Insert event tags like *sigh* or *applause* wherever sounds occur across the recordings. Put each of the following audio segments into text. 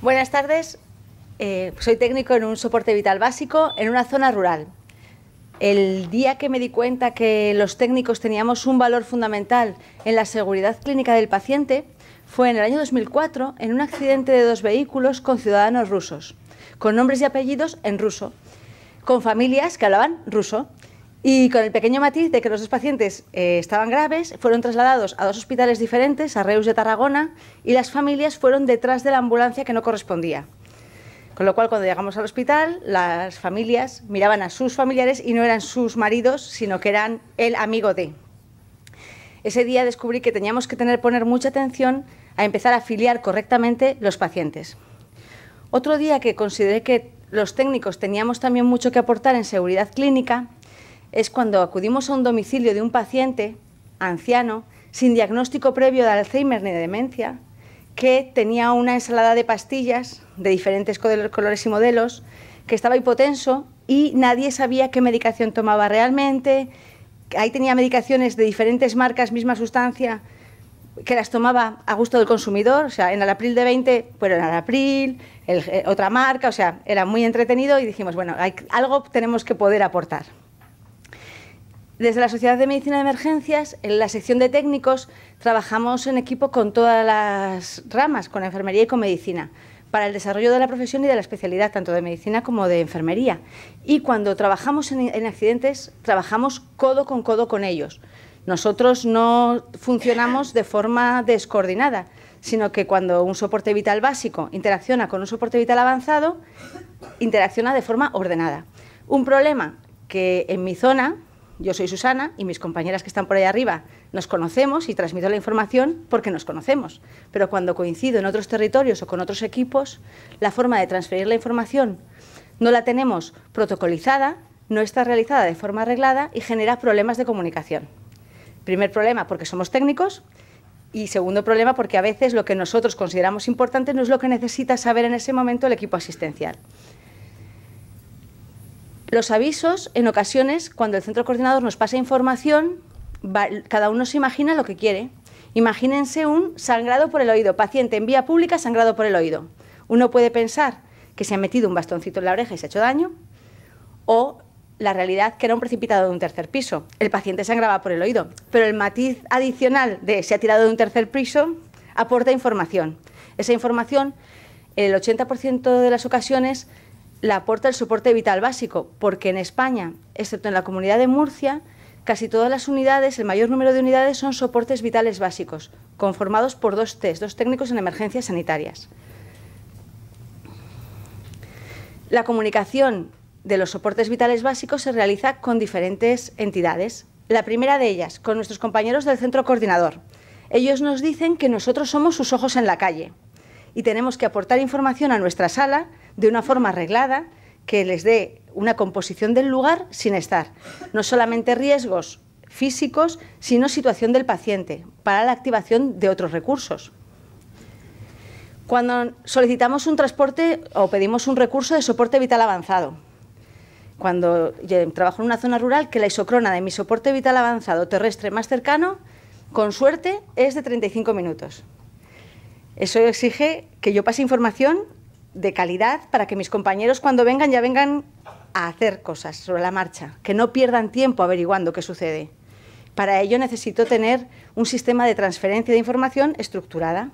Buenas tardes. Eh, soy técnico en un soporte vital básico en una zona rural. El día que me di cuenta que los técnicos teníamos un valor fundamental en la seguridad clínica del paciente fue en el año 2004 en un accidente de dos vehículos con ciudadanos rusos, con nombres y apellidos en ruso, con familias que hablaban ruso. Y con el pequeño matiz de que los dos pacientes eh, estaban graves, fueron trasladados a dos hospitales diferentes, a Reus de Tarragona, y las familias fueron detrás de la ambulancia que no correspondía. Con lo cual, cuando llegamos al hospital, las familias miraban a sus familiares y no eran sus maridos, sino que eran el amigo de. Ese día descubrí que teníamos que tener, poner mucha atención a empezar a afiliar correctamente los pacientes. Otro día que consideré que los técnicos teníamos también mucho que aportar en seguridad clínica es cuando acudimos a un domicilio de un paciente anciano sin diagnóstico previo de Alzheimer ni de demencia, que tenía una ensalada de pastillas de diferentes colores y modelos, que estaba hipotenso y nadie sabía qué medicación tomaba realmente. Ahí tenía medicaciones de diferentes marcas, misma sustancia, que las tomaba a gusto del consumidor, o sea, en el abril de 20, pero en el abril, eh, otra marca, o sea, era muy entretenido y dijimos, bueno, hay, algo tenemos que poder aportar. Desde la Sociedad de Medicina de Emergencias, en la sección de técnicos, trabajamos en equipo con todas las ramas, con enfermería y con medicina, para el desarrollo de la profesión y de la especialidad, tanto de medicina como de enfermería. Y cuando trabajamos en, accidentes, trabajamos codo con codo con ellos. Nosotros no funcionamos de forma descoordinada, sino que cuando un soporte vital básico interacciona con un soporte vital avanzado, interacciona de forma ordenada. Un problema que en mi zona, yo soy Susana y mis compañeras que están por ahí arriba nos conocemos y transmito la información porque nos conocemos. Pero cuando coincido en otros territorios o con otros equipos, la forma de transferir la información no la tenemos protocolizada, no está realizada de forma arreglada y genera problemas de comunicación. Primer problema, porque somos técnicos. Y segundo problema, porque a veces lo que nosotros consideramos importante no es lo que necesita saber en ese momento el equipo asistencial. Los avisos, en ocasiones, cuando el centro coordinador nos pasa información, cada uno se imagina lo que quiere. Imagínense un sangrado por el oído, paciente en vía pública sangrado por el oído. Uno puede pensar que se ha metido un bastoncito en la oreja y se ha hecho daño, o la realidad que era un precipitado de un tercer piso. El paciente sangraba por el oído, pero el matiz adicional de se ha tirado de un tercer piso aporta información. Esa información, el 80% de las ocasiones, la aporta el soporte vital básico, porque en España, excepto en la comunidad de Murcia, casi todas las unidades, el mayor número de unidades son soportes vitales básicos, conformados por dos test dos técnicos en emergencias sanitarias. La comunicación de los soportes vitales básicos se realiza con diferentes entidades. La primera de ellas, con nuestros compañeros del centro coordinador. Ellos nos dicen que nosotros somos sus ojos en la calle y tenemos que aportar información a nuestra sala de una forma arreglada que les dé una composición del lugar sin estar. No solamente riesgos físicos, sino situación del paciente para la activación de otros recursos. Cuando solicitamos un transporte o pedimos un recurso de soporte vital avanzado, cuando trabajo en una zona rural, que la isocrona de mi soporte vital avanzado terrestre más cercano, con suerte, es de 35 minutos. Eso exige que yo pase información de calidad para que mis compañeros cuando vengan ya vengan a hacer cosas sobre la marcha, que no pierdan tiempo averiguando qué sucede. Para ello necesito tener un sistema de transferencia de información estructurada.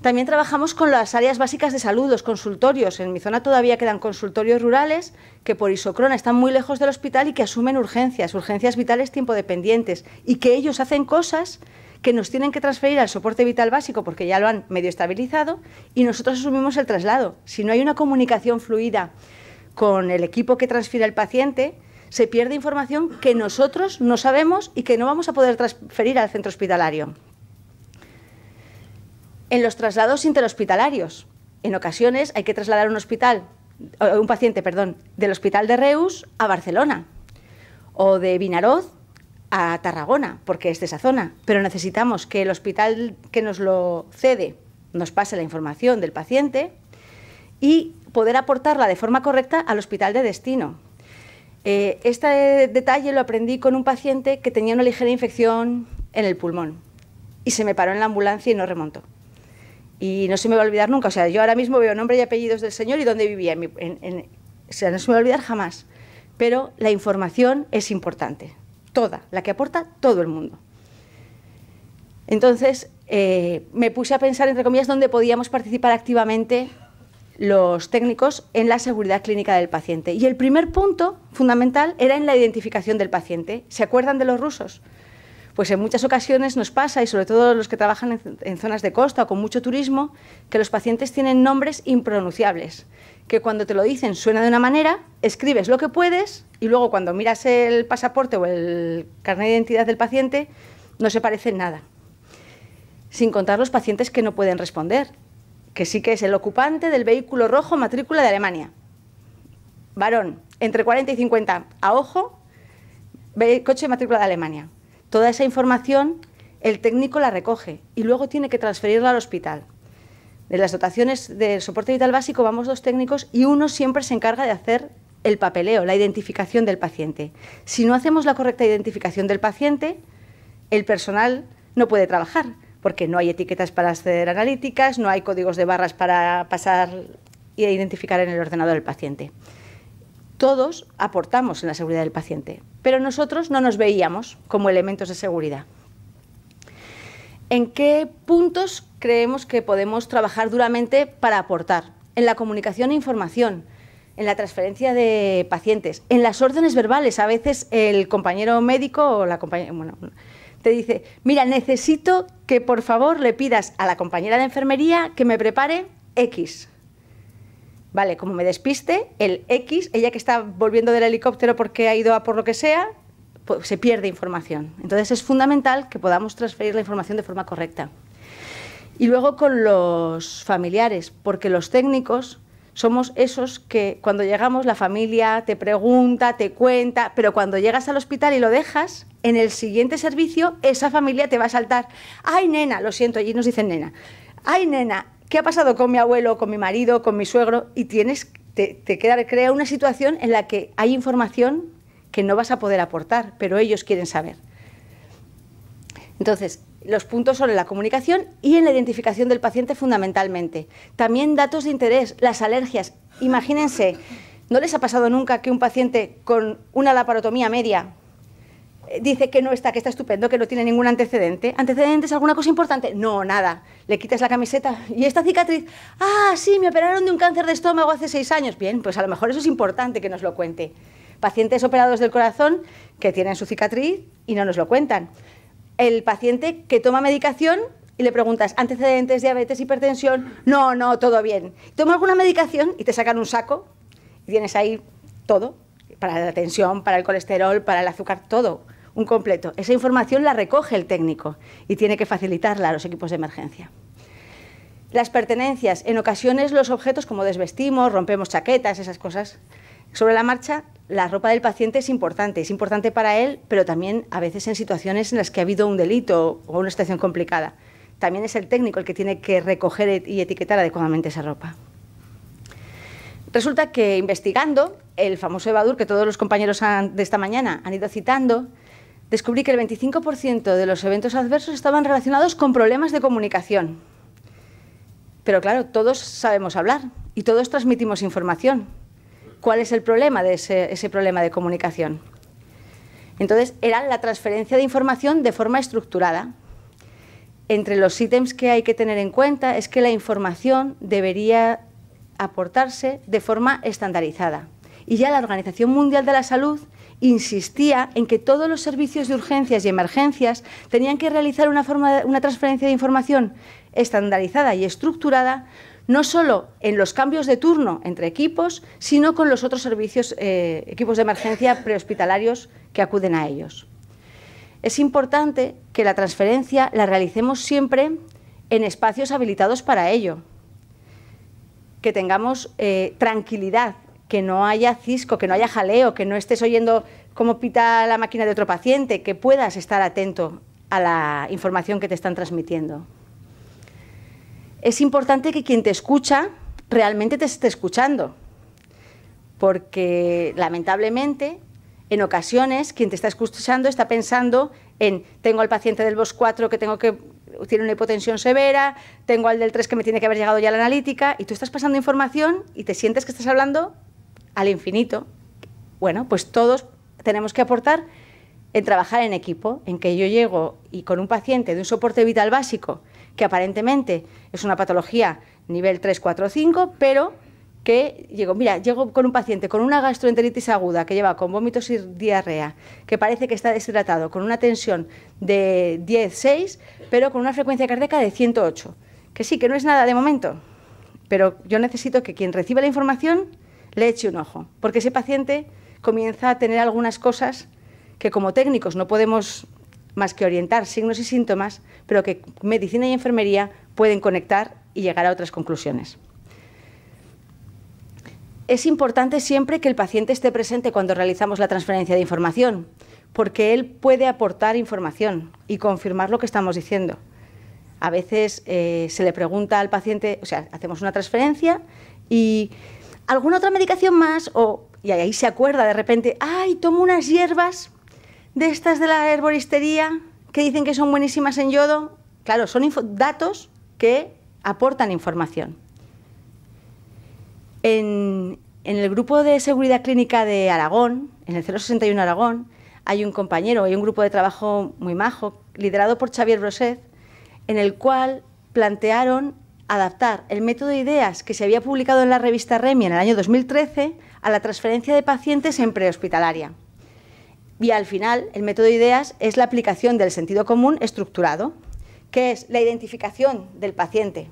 También trabajamos con las áreas básicas de salud, los consultorios. En mi zona todavía quedan consultorios rurales que por isocrona están muy lejos del hospital y que asumen urgencias, urgencias vitales tiempo dependientes, y que ellos hacen cosas que nos tienen que transferir al soporte vital básico porque ya lo han medio estabilizado y nosotros asumimos el traslado. Si no hay una comunicación fluida con el equipo que transfiere al paciente, se pierde información que nosotros no sabemos y que no vamos a poder transferir al centro hospitalario. En los traslados interhospitalarios, en ocasiones hay que trasladar un hospital, eh, un paciente, perdón, del hospital de Reus a Barcelona o de Vinaroz a Tarragona, porque es de esa zona, pero necesitamos que el hospital que nos lo cede nos pase la información del paciente y poder aportarla de forma correcta al hospital de destino. Eh, este detalle lo aprendí con un paciente que tenía una ligera infección en el pulmón y se me paró en la ambulancia y no remontó. Y no se me va a olvidar nunca, o sea, yo ahora mismo veo nombre y apellidos del señor y dónde vivía, o sea, no se me va a olvidar jamás, pero la información es importante toda, la que aporta todo el mundo. Entonces, eh, me puse a pensar, entre comillas, dónde podíamos participar activamente los técnicos en la seguridad clínica del paciente. Y el primer punto fundamental era en la identificación del paciente. ¿Se acuerdan de los rusos? Pues en muchas ocasiones nos pasa, y sobre todo los que trabajan en zonas de costa o con mucho turismo, que los pacientes tienen nombres impronunciables que cuando te lo dicen suena de una manera, escribes lo que puedes y luego cuando miras el pasaporte o el carnet de identidad del paciente, no se parece nada. Sin contar los pacientes que no pueden responder, que sí que es el ocupante del vehículo rojo matrícula de Alemania. Varón, entre 40 y 50, a ojo, coche matrícula de Alemania. Toda esa información el técnico la recoge y luego tiene que transferirla al hospital de las dotaciones de soporte vital básico vamos dos técnicos y uno siempre se encarga de hacer el papeleo, la identificación del paciente. Si no hacemos la correcta identificación del paciente, el personal no puede trabajar, porque no hay etiquetas para acceder analíticas, no hay códigos de barras para pasar y identificar en el ordenador el paciente. Todos aportamos en la seguridad del paciente, pero nosotros no nos veíamos como elementos de seguridad. ¿En qué puntos creemos que podemos trabajar duramente para aportar en la comunicación e información, en la transferencia de pacientes, en las órdenes verbales. A veces el compañero médico o la compañera te dice, mira, necesito que por favor le pidas a la compañera de enfermería que me prepare X. Vale, como me despiste, el X, ella que está volviendo del helicóptero porque ha ido a por lo que sea, pues se pierde información. Entonces es fundamental que podamos transferir la información de forma correcta. Y luego con los familiares, porque los técnicos somos esos que cuando llegamos la familia te pregunta, te cuenta, pero cuando llegas al hospital y lo dejas, en el siguiente servicio esa familia te va a saltar. Ay, nena, lo siento, allí nos dicen nena. Ay, nena, ¿qué ha pasado con mi abuelo, con mi marido, con mi suegro? Y tienes, te, te queda, crea una situación en la que hay información que no vas a poder aportar, pero ellos quieren saber. Entonces, los puntos son en la comunicación y en la identificación del paciente fundamentalmente. También datos de interés, las alergias. Imagínense, ¿no les ha pasado nunca que un paciente con una laparotomía media eh, dice que no está, que está estupendo, que no tiene ningún antecedente. ¿Antecedentes? ¿Alguna cosa importante? No, nada. Le quitas la camiseta. ¿Y esta cicatriz? Ah, sí, me operaron de un cáncer de estómago hace seis años. Bien, pues a lo mejor eso es importante que nos lo cuente. Pacientes operados del corazón que tienen su cicatriz y no nos lo cuentan el paciente que toma medicación y le preguntas antecedentes, diabetes, hipertensión, no, no, todo bien. Toma alguna medicación y te sacan un saco y tienes ahí todo, para la tensión, para el colesterol, para el azúcar, todo, un completo. Esa información la recoge el técnico y tiene que facilitarla a los equipos de emergencia. Las pertenencias, en ocasiones los objetos como desvestimos, rompemos chaquetas, esas cosas, sobre la marcha, la ropa del paciente es importante, es importante para él, pero también a veces en situaciones en las que ha habido un delito o una situación complicada. También es el técnico el que tiene que recoger y etiquetar adecuadamente esa ropa. Resulta que investigando el famoso Evadur que todos los compañeros de esta mañana han ido citando, descubrí que el 25% de los eventos adversos estaban relacionados con problemas de comunicación. Pero claro, todos sabemos hablar y todos transmitimos información cuál es el problema de ese, problema de comunicación. Entonces, era la transferencia de información de forma estructurada. Entre los ítems que hay que tener en cuenta es que la información debería aportarse de forma estandarizada. Y ya la Organización Mundial de la Salud insistía en que todos los servicios de urgencias y emergencias tenían que realizar una, forma una transferencia de información estandarizada y estructurada, no solo en los cambios de turno entre equipos, sino con los otros servicios, eh, equipos de emergencia prehospitalarios que acuden a ellos. Es importante que la transferencia la realicemos siempre en espacios habilitados para ello, que tengamos eh, tranquilidad, que no haya cisco, que no haya jaleo, que no estés oyendo cómo pita la máquina de otro paciente, que puedas estar atento a la información que te están transmitiendo es importante que quien te escucha realmente te esté escuchando, porque lamentablemente en ocasiones quien te está escuchando está pensando en tengo al paciente del BOS 4 que tengo que tiene una hipotensión severa, tengo al del 3 que me tiene que haber llegado ya la analítica y tú estás pasando información y te sientes que estás hablando al infinito. Bueno, pues todos tenemos que aportar en trabajar en equipo, en que yo llego y con un paciente de un soporte vital básico que aparentemente es una patología nivel 3, 4, 5, pero que llego, mira, llego con un paciente con una gastroenteritis aguda que lleva con vómitos y diarrea, que parece que está deshidratado, con una tensión de 10, 6, pero con una frecuencia cardíaca de 108, que sí, que no es nada de momento, pero yo necesito que quien reciba la información le eche un ojo, porque ese paciente comienza a tener algunas cosas que como técnicos no podemos más que orientar signos y síntomas, pero que medicina y enfermería pueden conectar y llegar a otras conclusiones. Es importante siempre que el paciente esté presente cuando realizamos la transferencia de información, porque él puede aportar información y confirmar lo que estamos diciendo. A veces eh, se le pregunta al paciente, o sea, hacemos una transferencia y alguna otra medicación más, o, y ahí se acuerda de repente, ay, tomo unas hierbas de estas de la herboristería que dicen que son buenísimas en yodo, claro, son datos que aportan información. En, el grupo de seguridad clínica de Aragón, en el 061 Aragón, hay un compañero, hay un grupo de trabajo muy majo, liderado por Xavier Broset, en el cual plantearon adaptar el método de ideas que se había publicado en la revista REMI en el año 2013 a la transferencia de pacientes en prehospitalaria. Y al final, el método de ideas es la aplicación del sentido común estructurado, que es la identificación del paciente,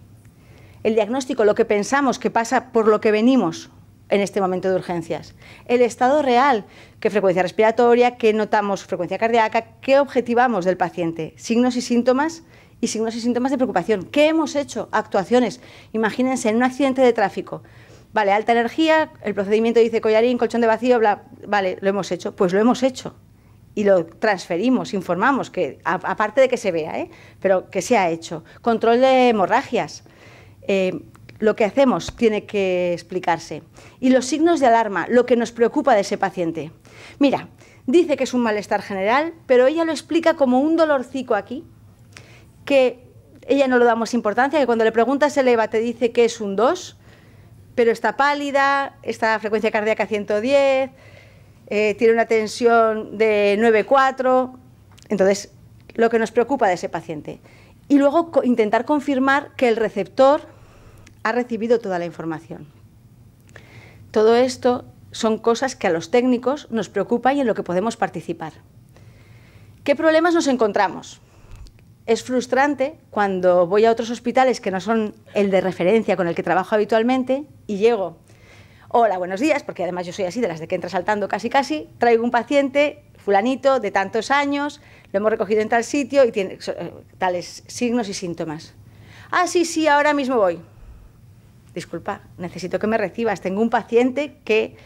el diagnóstico, lo que pensamos que pasa por lo que venimos en este momento de urgencias, el estado real, qué frecuencia respiratoria, qué notamos frecuencia cardíaca, qué objetivamos del paciente, signos y síntomas y signos y síntomas de preocupación, qué hemos hecho, actuaciones. Imagínense en un accidente de tráfico, Vale, alta energía, el procedimiento dice collarín, colchón de vacío, bla, vale, lo hemos hecho. Pues lo hemos hecho. Y lo transferimos, informamos, que aparte de que se vea, ¿eh? pero que se ha hecho. Control de hemorragias. Eh, lo que hacemos tiene que explicarse. Y los signos de alarma, lo que nos preocupa de ese paciente. Mira, dice que es un malestar general, pero ella lo explica como un dolorcico aquí, que ella no le damos importancia, que cuando le preguntas el EVA te dice que es un 2, pero está pálida, está frecuencia cardíaca 110, eh, tiene una tensión de 9,4. Entonces, lo que nos preocupa de ese paciente. Y luego intentar confirmar que el receptor ha recibido toda la información. Todo esto son cosas que a los técnicos nos preocupa y en lo que podemos participar. ¿Qué problemas nos encontramos? es frustrante cuando voy a otros hospitales que no son el de referencia con el que trabajo habitualmente y llego. Hola, buenos días, porque además yo soy así, de las de que entra saltando casi casi. Traigo un paciente, fulanito, de tantos años, lo hemos recogido en tal sitio y tiene eh, tales signos y síntomas. Ah, sí, sí, ahora mismo voy. Disculpa, necesito que me recibas. Tengo un paciente que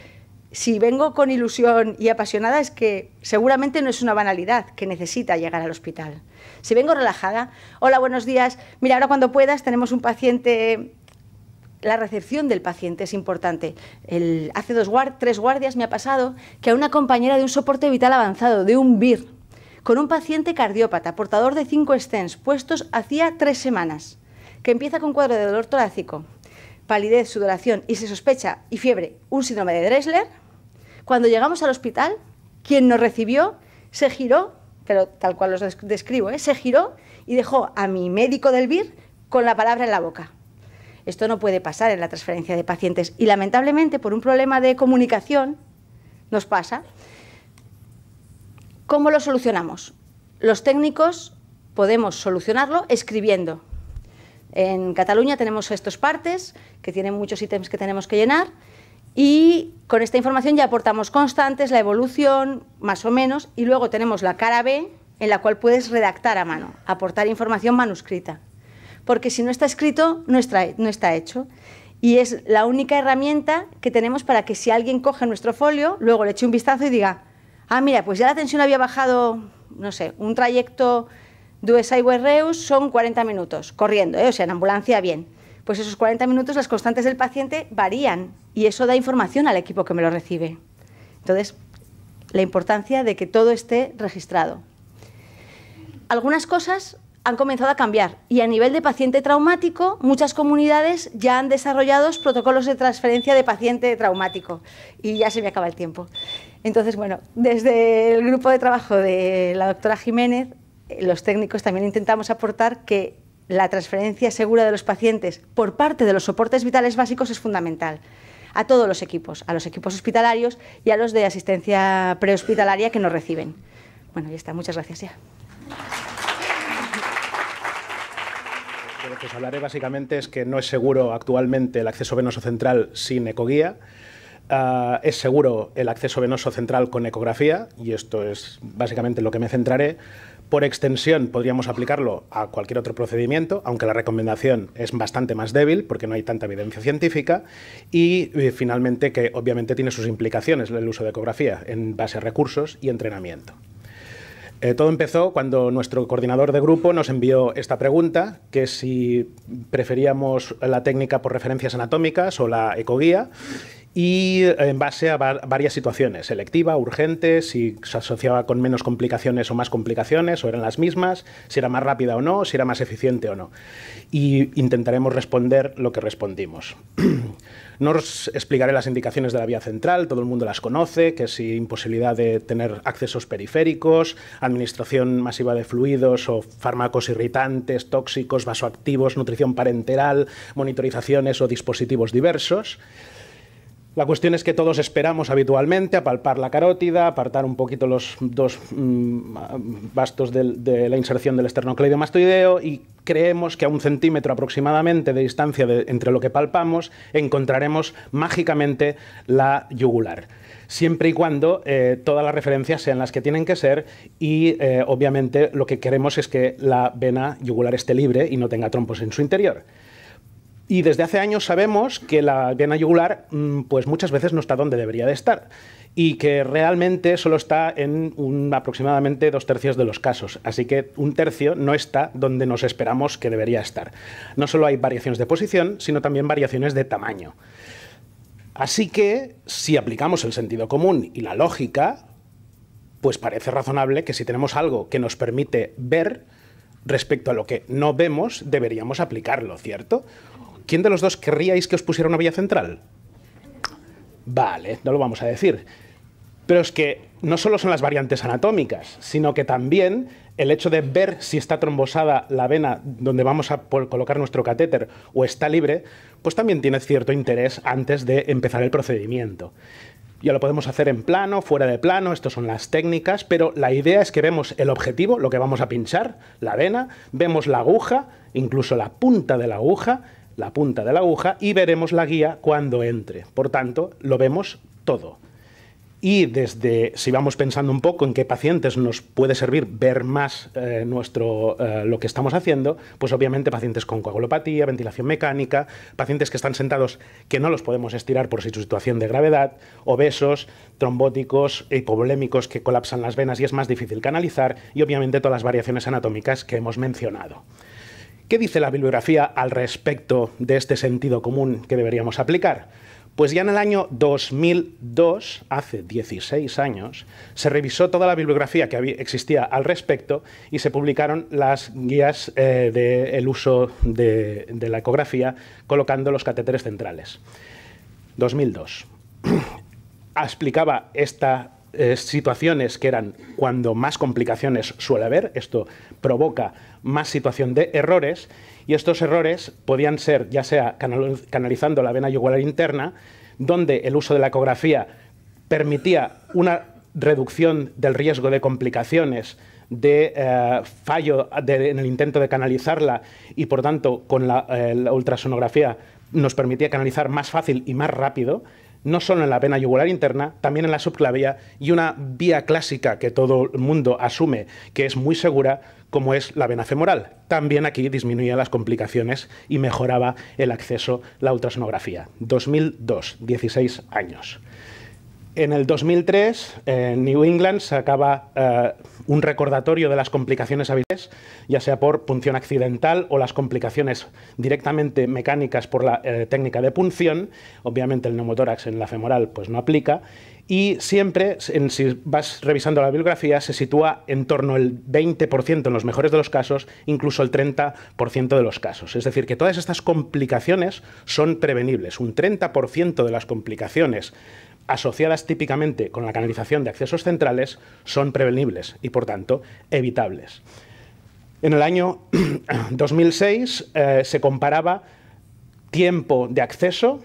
si vengo con ilusión y apasionada es que seguramente no es una banalidad que necesita llegar al hospital. Si vengo relajada, hola, buenos días, mira, ahora cuando puedas tenemos un paciente... La recepción del paciente es importante. hace dos, tres guardias me ha pasado que a una compañera de un soporte vital avanzado, de un BIR, con un paciente cardiópata, portador de cinco stents puestos hacía tres semanas, que empieza con cuadro de dolor torácico, palidez, sudoración y se sospecha y fiebre, un síndrome de Dressler. Cuando llegamos al hospital, quien nos recibió se giró, pero tal cual los describo, ¿eh? se giró y dejó a mi médico del BIR con la palabra en la boca. Esto no puede pasar en la transferencia de pacientes y lamentablemente por un problema de comunicación nos pasa. ¿Cómo lo solucionamos? Los técnicos podemos solucionarlo escribiendo en Cataluña tenemos estos partes, que tienen muchos ítems que tenemos que llenar, y con esta información ya aportamos constantes, la evolución, más o menos, y luego tenemos la cara B, en la cual puedes redactar a mano, aportar información manuscrita. Porque si no está escrito, no está, no está hecho. Y es la única herramienta que tenemos para que si alguien coge nuestro folio, luego le eche un vistazo y diga, ah, mira, pues ya la tensión había bajado, no sé, un trayecto Dues Reus son 40 minutos, corriendo, eh, o sea, en ambulancia bien. Pues esos 40 minutos las constantes del paciente varían y eso da información al equipo que me lo recibe. Entonces, la importancia de que todo esté registrado. Algunas cosas han comenzado a cambiar y a nivel de paciente traumático muchas comunidades ya han desarrollado protocolos de transferencia de paciente traumático y ya se me acaba el tiempo. Entonces, bueno, desde el grupo de trabajo de la doctora Jiménez los técnicos también intentamos aportar que la transferencia segura de los pacientes por parte de los soportes vitales básicos es fundamental a todos los equipos, a los equipos hospitalarios y a los de asistencia prehospitalaria que nos reciben. Bueno, ya está, muchas gracias ya. lo que os hablaré básicamente es que no es seguro actualmente el acceso venoso central sin ecoguía. Ah, es seguro el acceso venoso central con ecografía, y esto es básicamente lo que me centraré. Por extensión podríamos aplicarlo a cualquier otro procedimiento, aunque la recomendación es bastante más débil porque no hay tanta evidencia científica. Y eh, finalmente que obviamente tiene sus implicaciones el uso de ecografía en base a recursos y entrenamiento. Eh, todo empezó cuando nuestro coordinador de grupo nos envió esta pregunta, que si preferíamos la técnica por referencias anatómicas o la ecoguía, y eh, en base a varias situaciones, selectiva, urgente, si se asociaba con menos complicaciones o más complicaciones, o eran las mismas, si era más rápida o no, si era más eficiente o no. Y intentaremos responder lo que respondimos. *clears throat* No os explicaré las indicaciones de la vía central, todo el mundo las conoce, que si imposibilidad de tener accesos periféricos, administración masiva de fluidos o fármacos irritantes, tóxicos, vasoactivos, nutrición parenteral, monitorizaciones o dispositivos diversos. La cuestión es que todos esperamos habitualmente a palpar la carótida, apartar un poquito los dos mm, bastos de, la inserción del esternocleidomastoideo y creemos que a un centímetro aproximadamente de distancia entre lo que palpamos encontraremos mágicamente la yugular siempre y cuando eh, todas las referencias sean las que tienen que ser y eh, obviamente lo que queremos es que la vena yugular esté libre y no tenga trompos en su interior. Y desde hace años sabemos que la vena yugular mm, pues muchas veces no está donde debería de estar y que realmente solo está en aproximadamente dos tercios de los casos. Así que un tercio no está donde nos esperamos que debería estar. No solo hay variaciones de posición, sino también variaciones de tamaño. Así que si aplicamos el sentido común y la lógica, pues parece razonable que si tenemos algo que nos permite ver respecto a lo que no vemos, deberíamos aplicarlo, ¿cierto? ¿Quién de los dos querríais que os pusiera una vía central? Vale, no lo vamos a decir. Pero es que no solo son las variantes anatómicas, sino que también el hecho de ver si está trombosada la vena donde vamos a colocar nuestro catéter o está libre, pues también tiene cierto interés antes de empezar el procedimiento. Ya lo podemos hacer en plano, fuera de plano, estas son las técnicas, pero la idea es que vemos el objetivo, lo que vamos a pinchar, la vena, vemos la aguja, incluso la punta de la aguja, la punta de la aguja y veremos la guía cuando entre. Por tanto, lo vemos todo. Y desde, si vamos pensando un poco en qué pacientes nos puede servir ver más eh, nuestro, eh, lo que estamos haciendo, pues obviamente pacientes con coagulopatía, ventilación mecánica, pacientes que están sentados que no los podemos estirar por su situación de gravedad, obesos, trombóticos, ecobolémicos que colapsan las venas y es más difícil canalizar, y obviamente todas las variaciones anatómicas que hemos mencionado. ¿Qué dice la bibliografía al respecto de este sentido común que deberíamos aplicar? Pues ya en el año 2002, hace 16 años, se revisó toda la bibliografía que existía al respecto y se publicaron las guías eh, del uso de, de la ecografía colocando los catéteres centrales. 2002. *clears throat* Explicaba esta eh, situaciones que eran cuando más complicaciones suele haber, esto provoca más situación de errores, y estos errores podían ser ya sea canalizando la vena yugular interna, donde el uso de la ecografía permitía una reducción del riesgo de complicaciones, de eh, fallo en el intento de canalizarla y por tanto con la eh, ultrasonografía nos permitía canalizar más fácil y más rápido no solo en la vena yugular interna, también en la subclavia y una vía clásica que todo el mundo asume que es muy segura, como es la vena femoral. También aquí disminuía las complicaciones y mejoraba el acceso a la ultrasonografía. 2002, 16 años. En el 2003, en New England sacaba acaba eh, un recordatorio de las complicaciones habituales, ya sea por punción accidental o las complicaciones directamente mecánicas por la eh, técnica de punción. Obviamente el neumotórax en la femoral pues, no aplica. Y siempre, si vas revisando la bibliografía, se sitúa en torno al 20% en los mejores de los casos, incluso el 30% de los casos. Es decir, que todas estas complicaciones son prevenibles. Un 30% de las complicaciones asociadas típicamente con la canalización de accesos centrales, son prevenibles y, por tanto, evitables. En el año 2006 *clears throat* eh, se comparaba tiempo de acceso,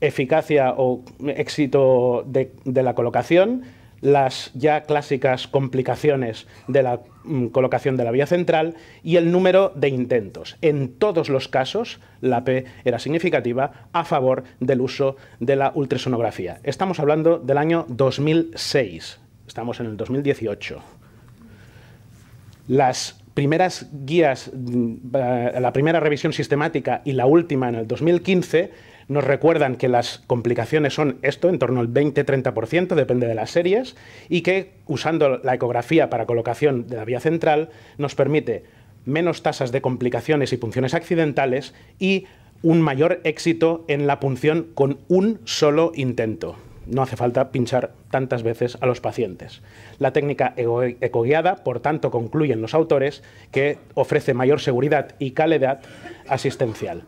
eficacia o éxito de, de la colocación, las ya clásicas complicaciones de la Mm, colocación de la vía central y el número de intentos. En todos los casos, la P era significativa a favor del uso de la ultrasonografía. Estamos hablando del año 2006, estamos en el 2018. Las primeras guías, mm, eh, la primera revisión sistemática y la última en el 2015 nos recuerdan que las complicaciones son esto, en torno al 20-30%, depende de las series, y que usando la ecografía para colocación de la vía central nos permite menos tasas de complicaciones y punciones accidentales y un mayor éxito en la punción con un solo intento. No hace falta pinchar tantas veces a los pacientes. La técnica ecoguiada, por tanto, concluyen los autores, que ofrece mayor seguridad y calidad asistencial.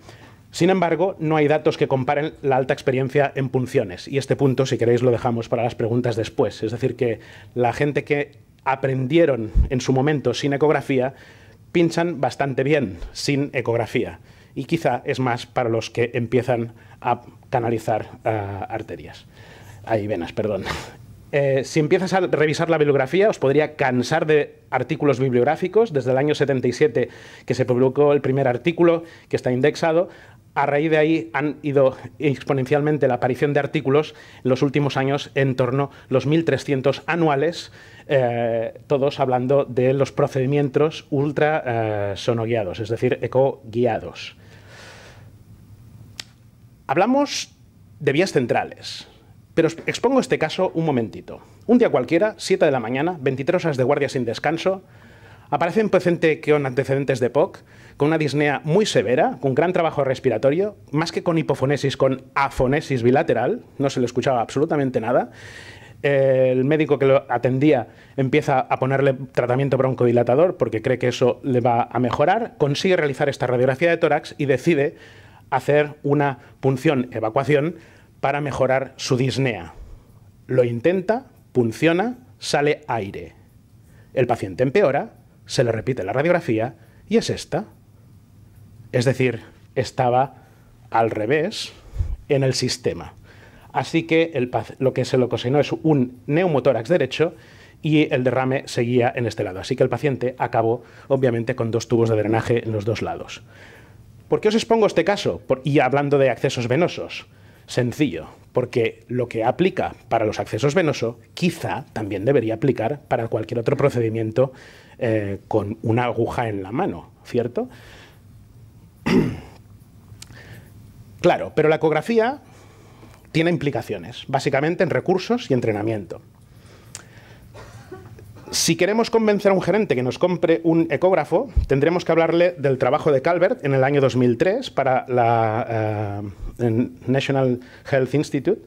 Sin embargo, no hay datos que comparen la alta experiencia en punciones, y este punto, si queréis, lo dejamos para las preguntas después. Es decir, que la gente que aprendieron en su momento sin ecografía, pinchan bastante bien sin ecografía. Y quizá es más para los que empiezan a canalizar eh, arterias. Ahí, venas, perdón. Eh, si empiezas a revisar la bibliografía, os podría cansar de artículos bibliográficos, desde el año 77 que se publicó el primer artículo que está indexado, a raíz de ahí han ido exponencialmente la aparición de artículos en los últimos años en torno a los 1.300 anuales, eh, todos hablando de los procedimientos ultra eh, sonoguiados, es decir, eco guiados. Hablamos de vías centrales, pero expongo este caso un momentito. Un día cualquiera, 7 de la mañana, 23 horas de guardia sin descanso, Aparece un paciente con antecedentes de POC, con una disnea muy severa, con gran trabajo respiratorio, más que con hipofonesis, con afonesis bilateral, no se le escuchaba absolutamente nada. El médico que lo atendía empieza a ponerle tratamiento broncodilatador porque cree que eso le va a mejorar, consigue realizar esta radiografía de tórax y decide hacer una punción, evacuación, para mejorar su disnea. Lo intenta, punciona, sale aire. El paciente empeora se le repite la radiografía y es esta. Es decir, estaba al revés en el sistema. Así que el, lo que se lo ocasionó es un neumotórax derecho y el derrame seguía en este lado. Así que el paciente acabó, obviamente, con dos tubos de drenaje en los dos lados. ¿Por qué os expongo este caso? y hablando de accesos venosos. Sencillo, porque lo que aplica para los accesos venosos quizá también debería aplicar para cualquier otro procedimiento eh, con una aguja en la mano, ¿cierto? *clears throat* claro, pero la ecografía tiene implicaciones, básicamente en recursos y entrenamiento. Si queremos convencer a un gerente que nos compre un ecógrafo, tendremos que hablarle del trabajo de Calvert en el año 2003 para la eh, National Health Institute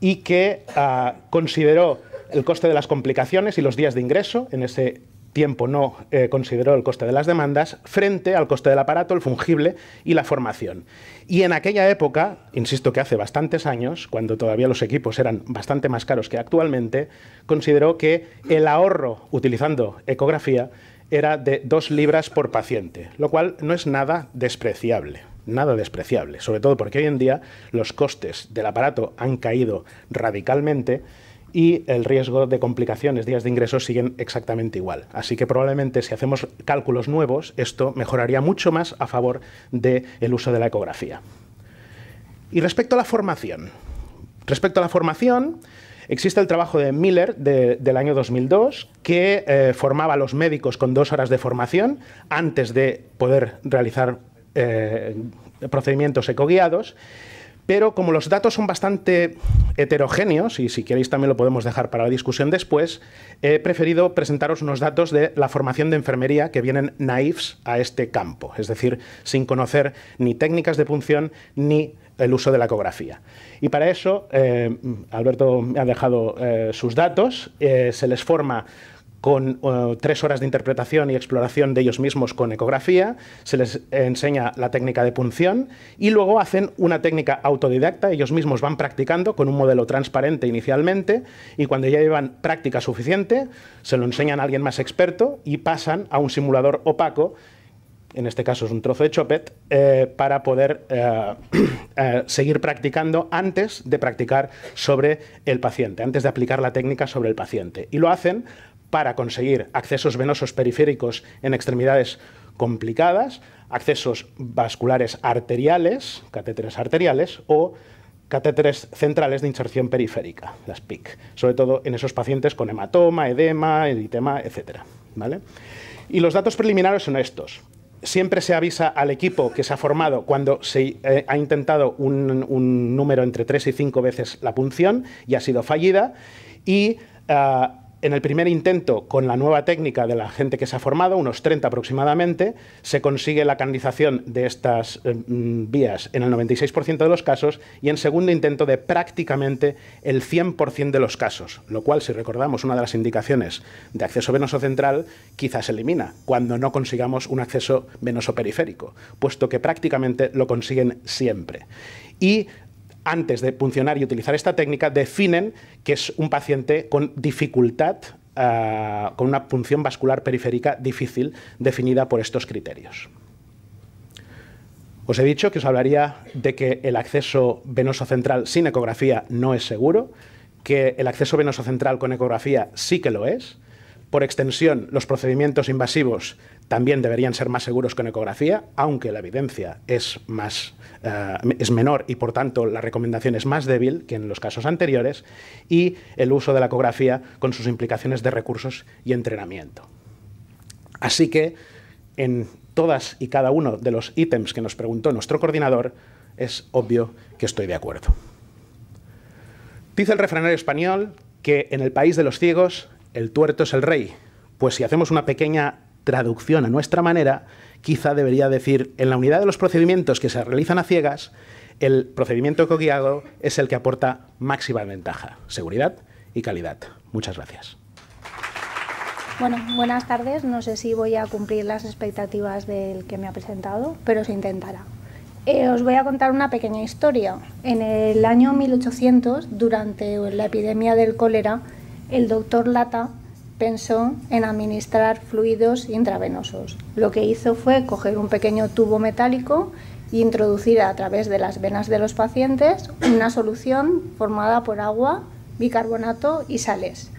y que ah, consideró el coste de las complicaciones y los días de ingreso en ese tiempo no eh, consideró el coste de las demandas, frente al coste del aparato, el fungible y la formación. Y en aquella época, insisto que hace bastantes años, cuando todavía los equipos eran bastante más caros que actualmente, consideró que el ahorro utilizando ecografía era de dos libras por paciente, lo cual no es nada despreciable, nada despreciable, sobre todo porque hoy en día los costes del aparato han caído radicalmente y el riesgo de complicaciones, días de ingreso siguen exactamente igual. Así que probablemente si hacemos cálculos nuevos, esto mejoraría mucho más a favor del el uso de la ecografía. Y respecto a la formación, respecto a la formación, Existe el trabajo de Miller del año 2002 que eh, formaba a los médicos con dos horas de formación antes de poder realizar eh, procedimientos ecoguiados pero como los datos son bastante heterogéneos, y si queréis también lo podemos dejar para la discusión después, he preferido presentaros unos datos de la formación de enfermería que vienen naifs a este campo, es decir, sin conocer ni técnicas de punción ni el uso de la ecografía. Y para eso, eh, Alberto me ha dejado eh, sus datos, eh, se les forma con eh, tres horas de interpretación y exploración de ellos mismos con ecografía, se les enseña la técnica de punción y luego hacen una técnica autodidacta, ellos mismos van practicando con un modelo transparente inicialmente y cuando ya llevan práctica suficiente, se lo enseñan a alguien más experto y pasan a un simulador opaco en este caso es un trozo de chopet, eh, para poder eh, *clears throat* seguir practicando antes de practicar sobre el paciente, antes de aplicar la técnica sobre el paciente. Y lo hacen para conseguir accesos venosos periféricos en extremidades complicadas, accesos vasculares arteriales, catéteres arteriales o catéteres centrales de inserción periférica, las PIC, sobre todo en esos pacientes con hematoma, edema, editema, etc. ¿vale? Y los datos preliminares son estos. Siempre se avisa al equipo que se ha formado cuando se eh, ha intentado un, número entre tres y cinco veces la punción y ha sido fallida y ah, en el primer intento, con la nueva técnica de la gente que se ha formado, unos 30 aproximadamente, se consigue la canalización de estas eh, mm, vías en el 96% de los casos y en segundo intento de prácticamente el 100% de los casos, lo cual, si recordamos, una de las indicaciones de acceso venoso central quizás se elimina cuando no consigamos un acceso venoso periférico, puesto que prácticamente lo consiguen siempre. Y antes de funcionar y utilizar esta técnica, definen que es un paciente con dificultad, ah, con una punción vascular periférica difícil, definida por estos criterios. Os he dicho que os hablaría de que el acceso venoso central sin ecografía no es seguro, que el acceso venoso central con ecografía sí que lo es, por extensión, los procedimientos invasivos también deberían ser más seguros con ecografía, aunque la evidencia es, más, eh, es menor y por tanto la recomendación es más débil que en los casos anteriores, y el uso de la ecografía con sus implicaciones de recursos y entrenamiento. Así que en todas y cada uno de los ítems que nos preguntó nuestro coordinador, es obvio que estoy de acuerdo. Dice el refranero español que en el país de los ciegos el tuerto es el rey. Pues si hacemos una pequeña traducción a nuestra manera, quizá debería decir, en la unidad de los procedimientos que se realizan a ciegas, el procedimiento coquiado es el que aporta máxima ventaja, seguridad y calidad. Muchas gracias. Bueno, buenas tardes. No sé si voy a cumplir las expectativas del que me ha presentado, pero se intentará. Eh, os voy a contar una pequeña historia. En el año 1800, durante la epidemia del cólera, el doctor Lata pensó en administrar fluidos intravenosos. Lo que hizo fue coger un pequeño tubo metálico e introducir a través de las venas de los pacientes una solución formada por agua, bicarbonato y sales.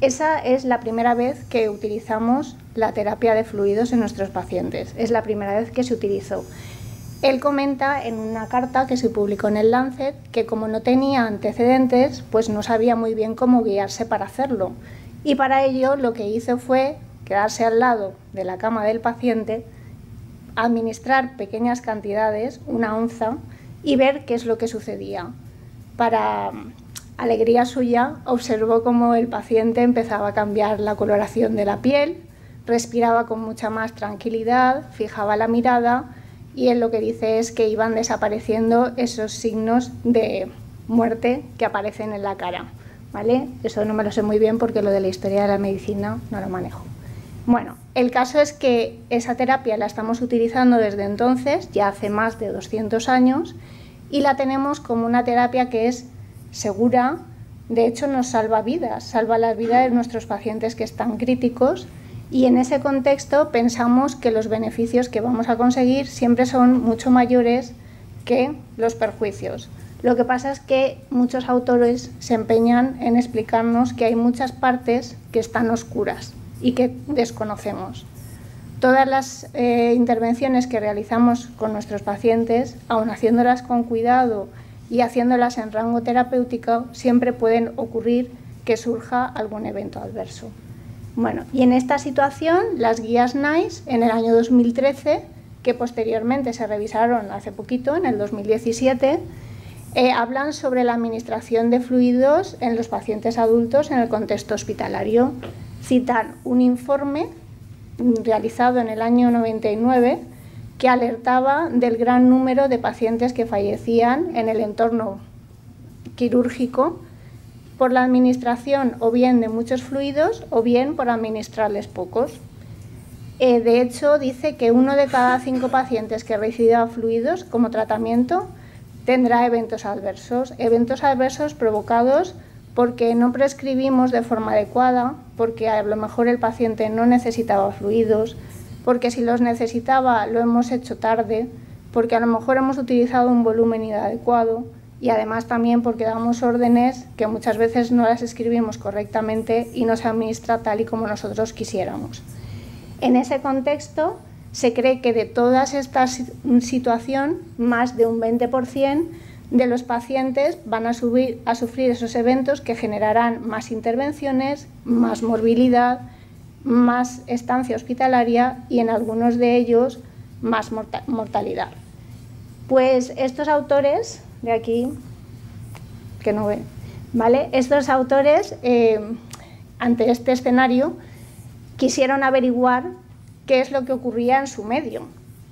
Esa es la primera vez que utilizamos la terapia de fluidos en nuestros pacientes. Es la primera vez que se utilizó. Él comenta en una carta que se publicó en el Lancet que como no tenía antecedentes, pues no sabía muy bien cómo guiarse para hacerlo. Y para ello lo que hizo fue quedarse al lado de la cama del paciente, administrar pequeñas cantidades, una onza, y ver qué es lo que sucedía. Para mm, alegría suya, observó cómo el paciente empezaba a cambiar la coloración de la piel, respiraba con mucha más tranquilidad, fijaba la mirada, y él lo que dice es que iban desapareciendo esos signos de muerte que aparecen en la cara. ¿Vale? Eso no me lo sé muy bien porque lo de la historia de la medicina no lo manejo. Bueno, el caso es que esa terapia la estamos utilizando desde entonces, ya hace más de 200 años, y la tenemos como una terapia que es segura, de hecho nos salva vidas, salva la vida de nuestros pacientes que están críticos y en ese contexto pensamos que los beneficios que vamos a conseguir siempre son mucho mayores que los perjuicios. Lo que pasa es que muchos autores se empeñan en explicarnos que hay muchas partes que están oscuras y que desconocemos. Todas las eh, intervenciones que realizamos con nuestros pacientes, aun haciéndolas con cuidado y haciéndolas en rango terapéutico, siempre pueden ocurrir que surja algún evento adverso. Bueno, y en esta situación, las guías NICE en el año 2013, que posteriormente se revisaron hace poquito, en el 2017, eh, hablan sobre la administración de fluidos en los pacientes adultos en el contexto hospitalario. Citan un informe realizado en el año 99 que alertaba del gran número de pacientes que fallecían en el entorno quirúrgico por la administración o bien de muchos fluidos o bien por administrarles pocos. Eh, de hecho, dice que uno de cada cinco pacientes que reciba fluidos como tratamiento tendrá eventos adversos. Eventos adversos provocados porque no prescribimos de forma adecuada, porque a lo mejor el paciente no necesitaba fluidos, porque si los necesitaba lo hemos hecho tarde, porque a lo mejor hemos utilizado un volumen inadecuado y además también porque damos órdenes que muchas veces no las escribimos correctamente y no se administra tal y como nosotros quisiéramos. En ese contexto, se cree que de todas estas situación, más de un 20% de los pacientes van a, subir, a sufrir esos eventos que generarán más intervenciones, más morbilidad, más estancia hospitalaria y en algunos de ellos más mortalidad. Pues estos autores de aquí, que no ven. ¿Vale? Estos autores, eh, ante este escenario, quisieron averiguar qué es lo que ocurría en su medio.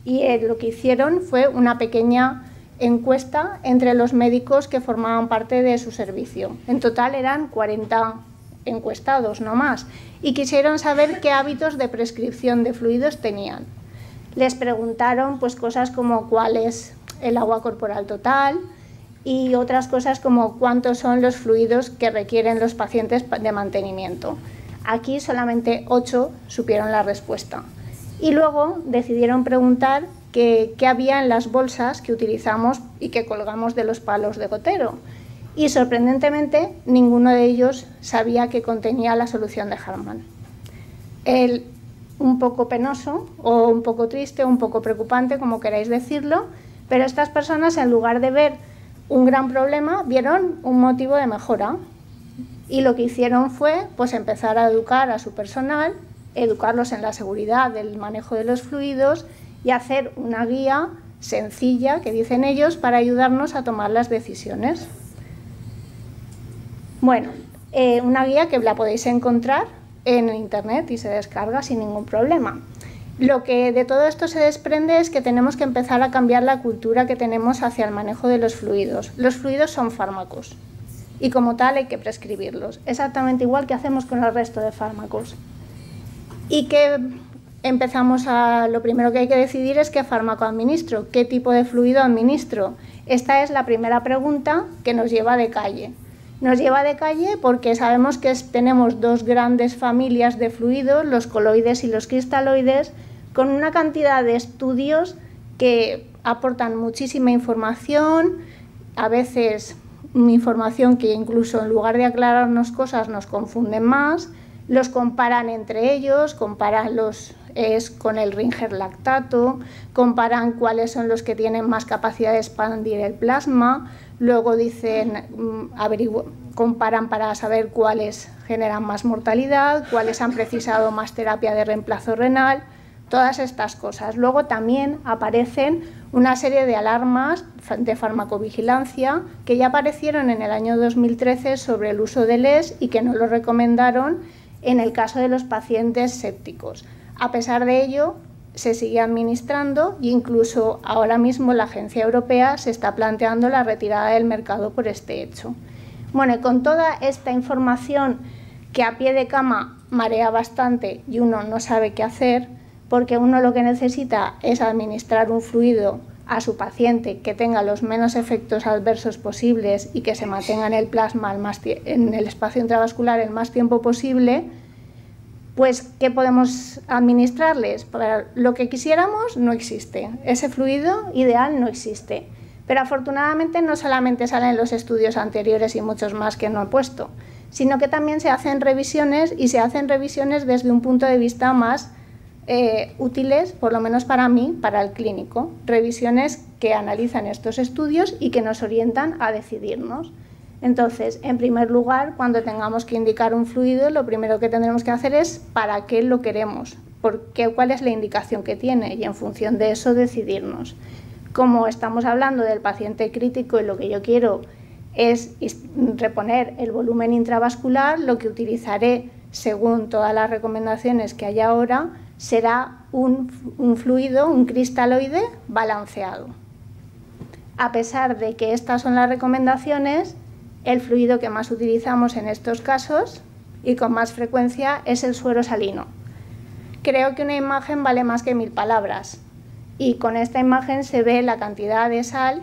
Y eh, lo que hicieron fue una pequeña encuesta entre los médicos que formaban parte de su servicio. En total eran 40 encuestados, no más, y quisieron saber qué hábitos de prescripción de fluidos tenían. Les preguntaron pues, cosas como cuál es el agua corporal total, y otras cosas como cuántos son los fluidos que requieren los pacientes de mantenimiento. Aquí solamente ocho supieron la respuesta. Y luego decidieron preguntar qué, había en las bolsas que utilizamos y que colgamos de los palos de gotero. Y sorprendentemente, ninguno de ellos sabía que contenía la solución de Harman. El, un poco penoso, o un poco triste, o un poco preocupante, como queráis decirlo, pero estas personas, en lugar de ver un gran problema, vieron un motivo de mejora y lo que hicieron fue pues empezar a educar a su personal, educarlos en la seguridad del manejo de los fluidos y hacer una guía sencilla que dicen ellos para ayudarnos a tomar las decisiones. Bueno, eh, una guía que la podéis encontrar en internet y se descarga sin ningún problema. Lo que de todo esto se desprende es que tenemos que empezar a cambiar la cultura que tenemos hacia el manejo de los fluidos. Los fluidos son fármacos y como tal hay que prescribirlos, exactamente igual que hacemos con el resto de fármacos. Y que empezamos a lo primero que hay que decidir es qué fármaco administro, qué tipo de fluido administro. Esta es la primera pregunta que nos lleva de calle. Nos lleva de calle porque sabemos que tenemos dos grandes familias de fluidos, los coloides y los cristaloides, con una cantidad de estudios que aportan muchísima información, a veces información que incluso en lugar de aclararnos cosas nos confunden más, los comparan entre ellos, comparan los es con el ringer lactato, comparan cuáles son los que tienen más capacidad de expandir el plasma, luego dicen, mm, comparan para saber cuáles generan más mortalidad, cuáles han precisado más terapia de reemplazo renal, todas estas cosas. Luego también aparecen una serie de alarmas de farmacovigilancia que ya aparecieron en el año 2013 sobre el uso de LES y que no lo recomendaron en el caso de los pacientes sépticos. A pesar de ello, se sigue administrando e incluso ahora mismo la Agencia Europea se está planteando la retirada del mercado por este hecho. Bueno, con toda esta información que a pie de cama marea bastante y uno no sabe qué hacer, porque uno lo que necesita es administrar un fluido a su paciente que tenga los menos efectos adversos posibles y que se mantenga en el plasma en el espacio intravascular el más tiempo posible, pues ¿qué podemos administrarles? lo que quisiéramos no existe, ese fluido ideal no existe. Pero afortunadamente no solamente salen los estudios anteriores y muchos más que no he puesto, sino que también se hacen revisiones y se hacen revisiones desde un punto de vista más eh, útiles, por lo menos para mí, para el clínico. Revisiones que analizan estos estudios y que nos orientan a decidirnos. Entonces, en primer lugar, cuando tengamos que indicar un fluido, lo primero que tendremos que hacer es para qué lo queremos, qué, cuál es la indicación que tiene y en función de eso decidirnos. Como estamos hablando del paciente crítico y lo que yo quiero es reponer el volumen intravascular, lo que utilizaré según todas las recomendaciones que hay ahora será un, fluido, un cristaloide balanceado. A pesar de que estas son las recomendaciones, el fluido que más utilizamos en estos casos y con más frecuencia es el suero salino. Creo que una imagen vale más que mil palabras y con esta imagen se ve la cantidad de sal,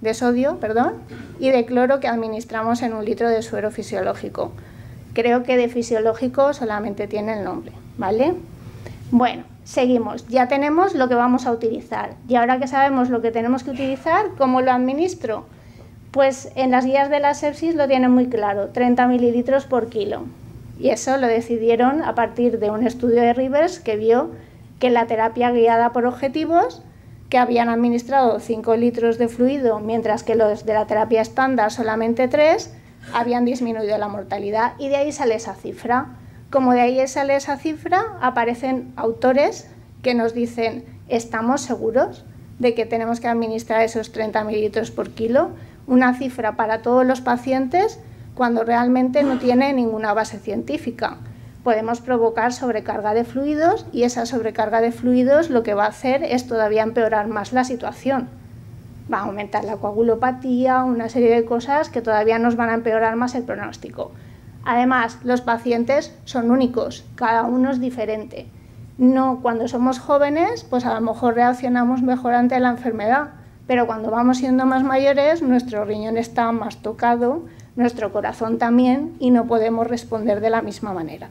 de sodio, perdón, y de cloro que administramos en un litro de suero fisiológico. Creo que de fisiológico solamente tiene el nombre, ¿vale? Bueno, seguimos. Ya tenemos lo que vamos a utilizar. Y ahora que sabemos lo que tenemos que utilizar, ¿cómo lo administro? Pues en las guías de la sepsis lo tienen muy claro, 30 mililitros por kilo. Y eso lo decidieron a partir de un estudio de Rivers que vio que la terapia guiada por objetivos, que habían administrado 5 litros de fluido, mientras que los de la terapia estándar solamente 3, habían disminuido la mortalidad. Y de ahí sale esa cifra. Como de ahí sale esa cifra, aparecen autores que nos dicen, ¿estamos seguros de que tenemos que administrar esos 30 mililitros por kilo? Una cifra para todos los pacientes cuando realmente no tiene ninguna base científica. Podemos provocar sobrecarga de fluidos y esa sobrecarga de fluidos lo que va a hacer es todavía empeorar más la situación. Va a aumentar la coagulopatía, una serie de cosas que todavía nos van a empeorar más el pronóstico. Además, los pacientes son únicos, cada uno es diferente. No, cuando somos jóvenes, pues a lo mejor reaccionamos mejor ante la enfermedad, pero cuando vamos siendo más mayores, nuestro riñón está más tocado, nuestro corazón también, y no podemos responder de la misma manera.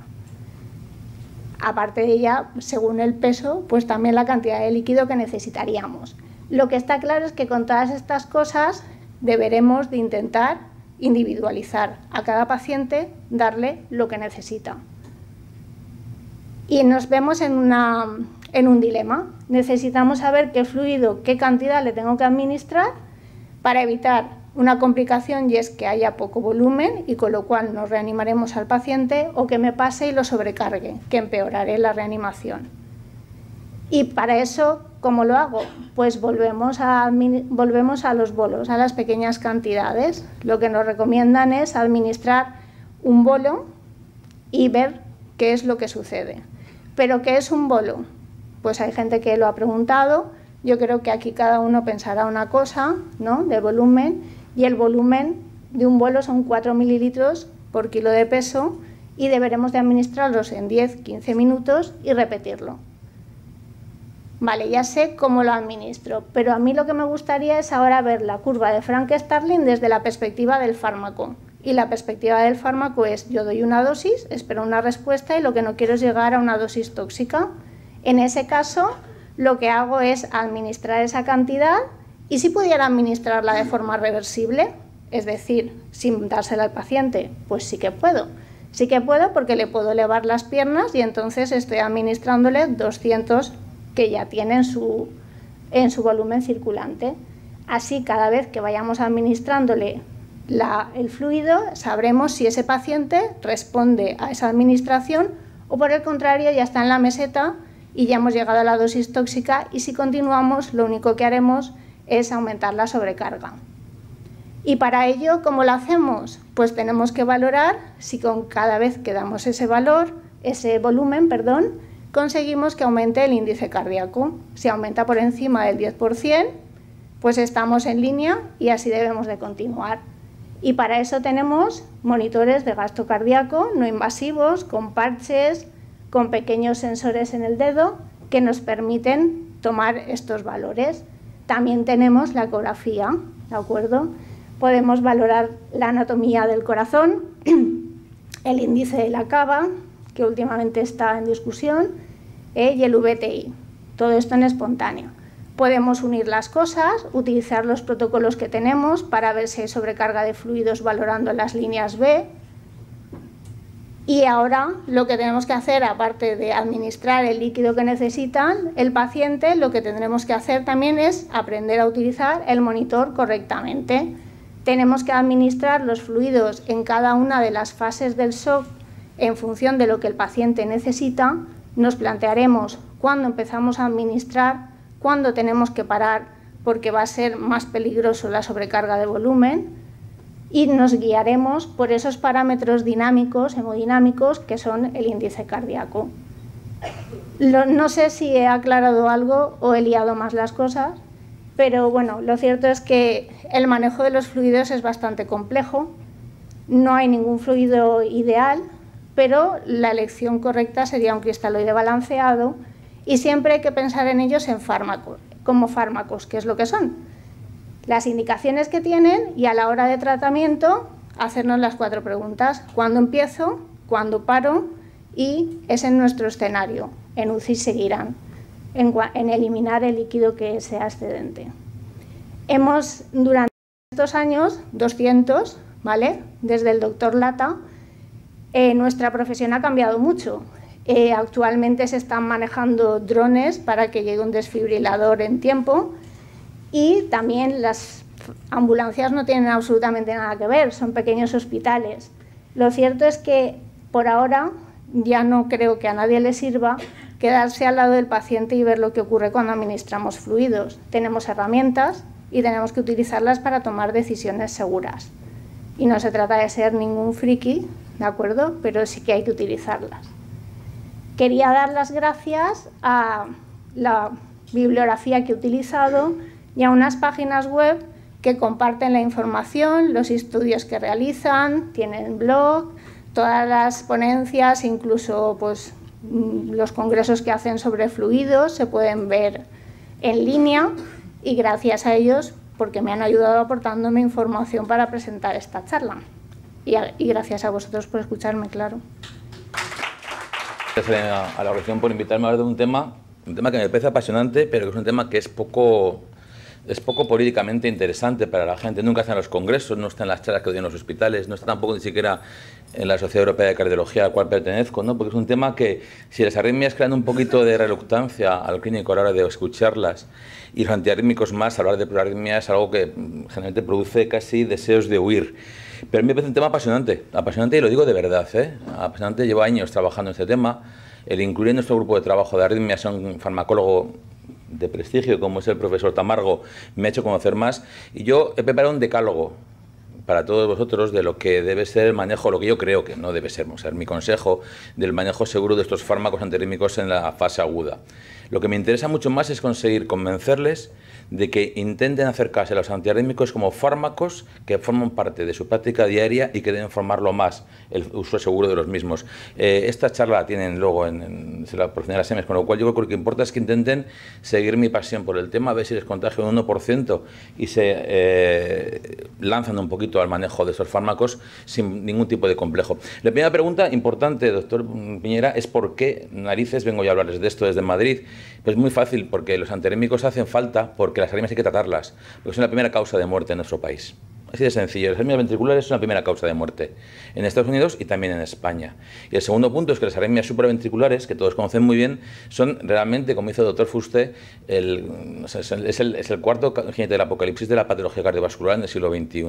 Aparte de ella, según el peso, pues también la cantidad de líquido que necesitaríamos. Lo que está claro es que con todas estas cosas deberemos de intentar individualizar a cada paciente, darle lo que necesita. Y nos vemos en, un dilema. Necesitamos saber qué fluido, qué cantidad le tengo que administrar para evitar una complicación y es que haya poco volumen y con lo cual no reanimaremos al paciente o que me pase y lo sobrecargue, que empeoraré la reanimación. Y para eso ¿Cómo lo hago? Pues volvemos a, los bolos, a las pequeñas cantidades. Lo que nos recomiendan es administrar un bolo y ver qué es lo que sucede. ¿Pero qué es un bolo? Pues hay gente que lo ha preguntado. Yo creo que aquí cada uno pensará una cosa, ¿no? De volumen. Y el volumen de un bolo son 4 mililitros por kilo de peso y deberemos de administrarlos en 10-15 minutos y repetirlo. Vale, ya sé cómo lo administro, pero a mí lo que me gustaría es ahora ver la curva de Frank-Starling desde la perspectiva del fármaco. Y la perspectiva del fármaco es, yo doy una dosis, espero una respuesta y lo que no quiero es llegar a una dosis tóxica. En ese caso, lo que hago es administrar esa cantidad y si pudiera administrarla de forma reversible, es decir, sin dársela al paciente, pues sí que puedo. Sí que puedo porque le puedo elevar las piernas y entonces estoy administrándole 200 que ya tienen su, en su volumen circulante. Así, cada vez que vayamos administrándole el fluido, sabremos si ese paciente responde a esa administración o por el contrario ya está en la meseta y ya hemos llegado a la dosis tóxica y si continuamos lo único que haremos es aumentar la sobrecarga. Y para ello, ¿cómo lo hacemos? Pues tenemos que valorar si con cada vez que damos ese valor, ese volumen, perdón, conseguimos que aumente el índice cardíaco. Si aumenta por encima del 10%, pues estamos en línea y así debemos de continuar. Y para eso tenemos monitores de gasto cardíaco no invasivos, con parches, con pequeños sensores en el dedo que nos permiten tomar estos valores. También tenemos la ecografía, ¿de acuerdo? Podemos valorar la anatomía del corazón, *clears throat* el índice de la cava, que últimamente está en discusión, e y el VTI. Todo esto en espontáneo. Podemos unir las cosas, utilizar los protocolos que tenemos para ver si hay sobrecarga de fluidos valorando las líneas B. Y ahora lo que tenemos que hacer, aparte de administrar el líquido que necesitan el paciente, lo que tendremos que hacer también es aprender a utilizar el monitor correctamente. Tenemos que administrar los fluidos en cada una de las fases del shock en función de lo que el paciente necesita nos plantearemos cuándo empezamos a administrar, cuándo tenemos que parar porque va a ser más peligroso la sobrecarga de volumen y nos guiaremos por esos parámetros dinámicos, hemodinámicos, que son el índice cardíaco. no sé si he aclarado algo o he liado más las cosas, pero bueno, lo cierto es que el manejo de los fluidos es bastante complejo, no hay ningún fluido ideal, pero la elección correcta sería un cristaloide balanceado y siempre hay que pensar en ellos en fármacos como fármacos, que es lo que son. Las indicaciones que tienen y a la hora de tratamiento hacernos las cuatro preguntas. ¿Cuándo empiezo? ¿Cuándo paro? Y es en nuestro escenario. En UCI seguirán, en, en eliminar el líquido que sea excedente. Hemos, durante estos años, 200, ¿vale? Desde el doctor Lata, eh, nuestra profesión ha cambiado mucho. Eh, actualmente se están manejando drones para que llegue un desfibrilador en tiempo y también las ambulancias no tienen absolutamente nada que ver, son pequeños hospitales. Lo cierto es que por ahora ya no creo que a nadie le sirva quedarse al lado del paciente y ver lo que ocurre cuando administramos fluidos. Tenemos herramientas y tenemos que utilizarlas para tomar decisiones seguras. Y no se trata de ser ningún friki, ¿de acuerdo? Pero sí que hay que utilizarlas. Quería dar las gracias a la bibliografía que he utilizado y a unas páginas web que comparten la información, los estudios que realizan, tienen blog, todas las ponencias, incluso pues, mm, los congresos que hacen sobre fluidos se pueden ver en línea y gracias a ellos porque me han ayudado aportándome información para presentar esta charla. Y, gracias a vosotros por escucharme, claro. Gracias a la organización por invitarme a hablar de un tema, un tema que me parece apasionante, pero que es un tema que es poco, es poco políticamente interesante para la gente. Nunca está en los congresos, no está en las charlas que odian en los hospitales, no está tampoco ni siquiera en la Sociedad Europea de Cardiología a cual pertenezco, ¿no? porque es un tema que si las arritmias crean un poquito de reluctancia al clínico a la hora de escucharlas y los antiarrítmicos más, hablar de proarritmia es algo que mm, generalmente produce casi deseos de huir. Pero a mí me parece un tema apasionante, apasionante y lo digo de verdad, ¿eh? apasionante, llevo años trabajando en este tema, el incluir en nuestro grupo de trabajo de arritmias a un farmacólogo de prestigio como es el profesor Tamargo me ha hecho conocer más y yo he preparado un decálogo para todos vosotros de lo que debe ser el manejo, lo que yo creo que no debe ser, mi consejo del manejo seguro de estos fármacos antirrítmicos en la fase aguda. Lo que me interesa mucho más es conseguir convencerles de que intenten acercarse a los antiarrítmicos como fármacos que forman parte de su práctica diaria y que deben formarlo más el uso seguro de los mismos. Eh, esta charla la tienen luego en, se la próxima SEMES, e con lo cual yo creo que lo que importa es que intenten seguir mi pasión por el tema, a ver si les contagio un 1% y se eh, lanzan un poquito al manejo de esos fármacos sin ningún tipo de complejo. La primera pregunta importante, doctor Piñera, es por qué narices vengo yo a hablarles de esto desde Madrid. Pues es muy fácil, porque los anterémicos hacen falta porque las anemias hay que tratarlas, porque son la primera causa de muerte en nuestro país. Así de sencillo. Las arritmias ventriculares son la primera causa de muerte en Estados Unidos y también en España. Y el segundo punto es que las arritmias supraventriculares, que todos conocen muy bien, son realmente, como hizo el doctor Fuste, es, el, cuarto jinete del apocalipsis de la patología cardiovascular en el siglo XXI.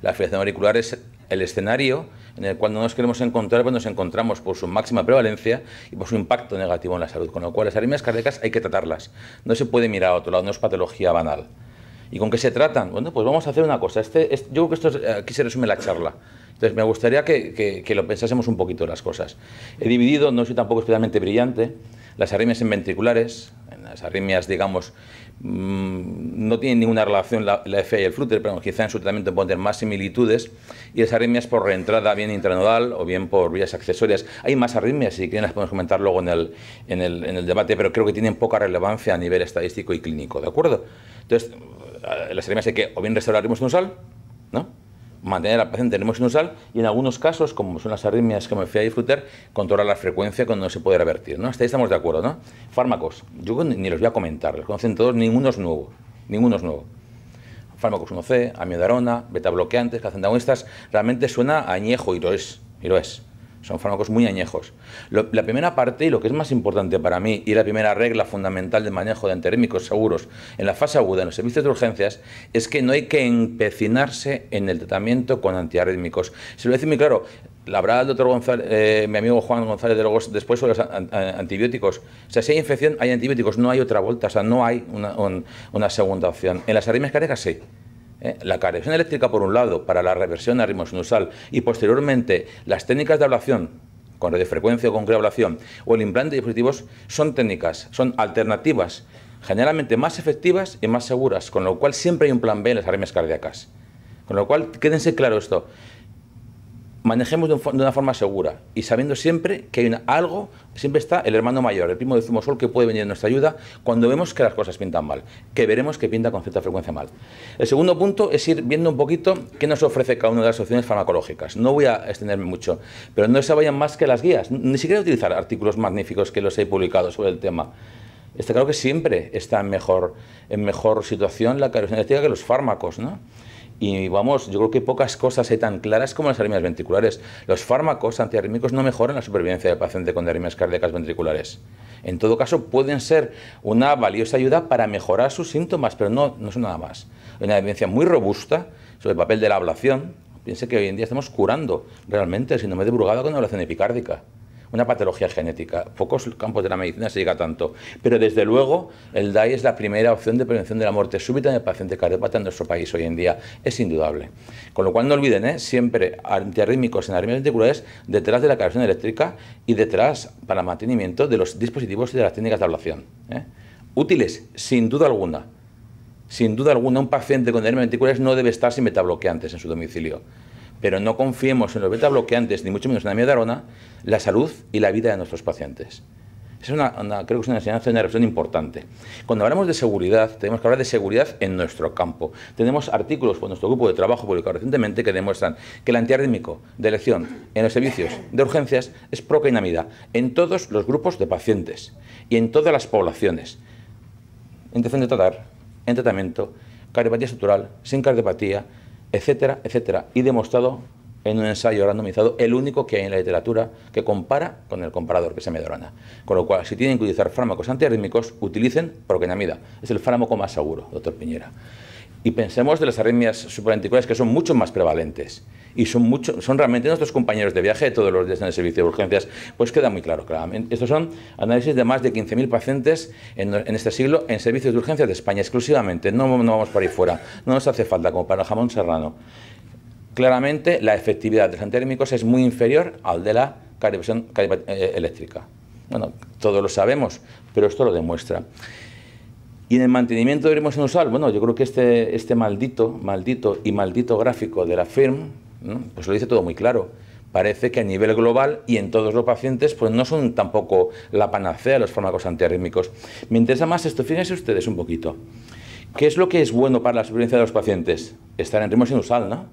La fibrilaciones auricular es el escenario en el cual nos queremos encontrar, pero pues nos encontramos por su máxima prevalencia y por su impacto negativo en la salud. Con lo cual, las arritmias cardíacas hay que tratarlas. No se puede mirar a otro lado, no es patología banal. ¿Y con qué se tratan? Bueno, pues vamos a hacer una cosa. Este, este yo creo que esto aquí se resume la charla. Entonces, me gustaría que, lo pensásemos un poquito las cosas. He dividido, no soy tampoco especialmente brillante, las arritmias en ventriculares, en las arritmias, digamos, mm, no tienen ninguna relación la, la y el flúter, pero quizá en su tratamiento pueden tener más similitudes, y las arritmias por reentrada, bien intranodal o bien por vías accesorias. Hay más arritmias, si quieren las podemos comentar luego en el, en el, en el debate, pero creo que tienen poca relevancia a nivel estadístico y clínico, ¿de acuerdo? Entonces, las arritmias hay que o bien restaurar ritmo sinusal, ¿no? mantener la paciente en ritmo sinusal y en algunos casos, como son las arritmias que me fui a disfrutar, controlar la frecuencia cuando no se puede revertir. ¿no? Hasta ahí estamos de acuerdo. ¿no? Fármacos, yo ni los voy a comentar, los conocen todos, ninguno es nuevo. Ninguno Fármacos 1C, amiodarona, beta bloqueantes, estas realmente suena añejo y Y lo es. Son fármacos muy añejos. la primera parte, y lo que es más importante para mí, y la primera regla fundamental de manejo de antirrémicos seguros en la fase aguda, en los servicios de urgencias, es que no hay que empecinarse en el tratamiento con antiarrítmicos. Se lo decir muy claro, la habrá el doctor González, eh, mi amigo Juan González de Logos, después sobre los antibióticos. sea, si hay infección, hay antibióticos, no hay otra vuelta, o sea, no hay una, segunda opción. En las arritmias cardíacas sí. Eh, la carevisión eléctrica por un lado para la reversión a ritmo y posteriormente las técnicas de ablación con radiofrecuencia o con creablación o el implante de dispositivos son técnicas, son alternativas generalmente más efectivas y más seguras, con lo cual siempre hay un plan B en las arritmias cardíacas. Con lo cual, quédense claro esto, manejemos de, una forma segura y sabiendo siempre que hay algo, siempre está el hermano mayor, el primo de zumosol que puede venir en nuestra ayuda cuando vemos que las cosas pintan mal, que veremos que pinta con cierta frecuencia mal. El segundo punto es ir viendo un poquito qué nos ofrece cada una de las opciones farmacológicas. No voy a extenderme mucho, pero no se vayan más que las guías, ni siquiera utilizar artículos magníficos que los he publicado sobre el tema. Está claro que siempre está en mejor, situación la cardiología que los fármacos, ¿no? Y vamos, yo creo que pocas cosas hay tan claras como las arritmias ventriculares. Los fármacos antiarrítmicos no mejoran la supervivencia del paciente con arritmias cardíacas ventriculares. En todo caso, pueden ser una valiosa ayuda para mejorar sus síntomas, pero no, no son nada más. Hay una evidencia muy robusta sobre el papel de la ablación. Piense que hoy en día estamos curando realmente si no me he divulgado con ablación epicárdica una patología genética. Pocos campos de la medicina se llega tanto. Pero desde luego, el DAI es la primera opción de prevención de la muerte súbita en el paciente cardíaco en nuestro país hoy en día. Es indudable. Con lo cual no olviden, ¿eh? siempre antiarrítmicos en arritmias ventriculares detrás de la cargación eléctrica y detrás para mantenimiento de los dispositivos y de las técnicas de ablación. ¿eh? Útiles, sin duda alguna. Sin duda alguna, un paciente con arritmias ventriculares no debe estar sin metabloqueantes en su domicilio pero no confiemos en los beta bloqueantes, ni mucho menos en la miodarona, la salud y la vida de nuestros pacientes. Es una, creo que es una enseñanza una reflexión importante. Cuando hablamos de seguridad, tenemos que hablar de seguridad en nuestro campo. Tenemos artículos por nuestro grupo de trabajo publicado recientemente que demuestran que el antiarrítmico de elección en los servicios de urgencias es procainamida en todos los grupos de pacientes y en todas las poblaciones. En de tratar, en tratamiento, cardiopatía estructural, sin cardiopatía, etcétera, etcétera, y demostrado en un ensayo randomizado, el único que hay en la literatura que compara con el comparador, que se me Medorana. Con lo cual, si tienen que utilizar fármacos antiarrítmicos, utilicen proquenamida. Es el fármaco más seguro, doctor Piñera. Y pensemos de las arritmias supraventriculares que son mucho más prevalentes y son, mucho, son realmente nuestros compañeros de viaje todos los días en el servicio de urgencias, pues queda muy claro, claramente. Estos son análisis de más de 15.000 pacientes en, este siglo en servicios de urgencias de España exclusivamente, no, no vamos para ahí fuera, no nos hace falta como para el jamón serrano. Claramente la efectividad de los antérmicos es muy inferior al de la cardioversión eh, eléctrica. Bueno, todos lo sabemos, pero esto lo demuestra. Y en el mantenimiento deberíamos sinusal, bueno, yo creo que este, este maldito, maldito y maldito gráfico de la firm, pues lo dice todo muy claro. Parece que a nivel global y en todos los pacientes, pues no son tampoco la panacea los fármacos antiarrítmicos. Me interesa más esto, fíjense ustedes un poquito. ¿Qué es lo que es bueno para la supervivencia de los pacientes? Estar en ritmo sinusal, ¿no?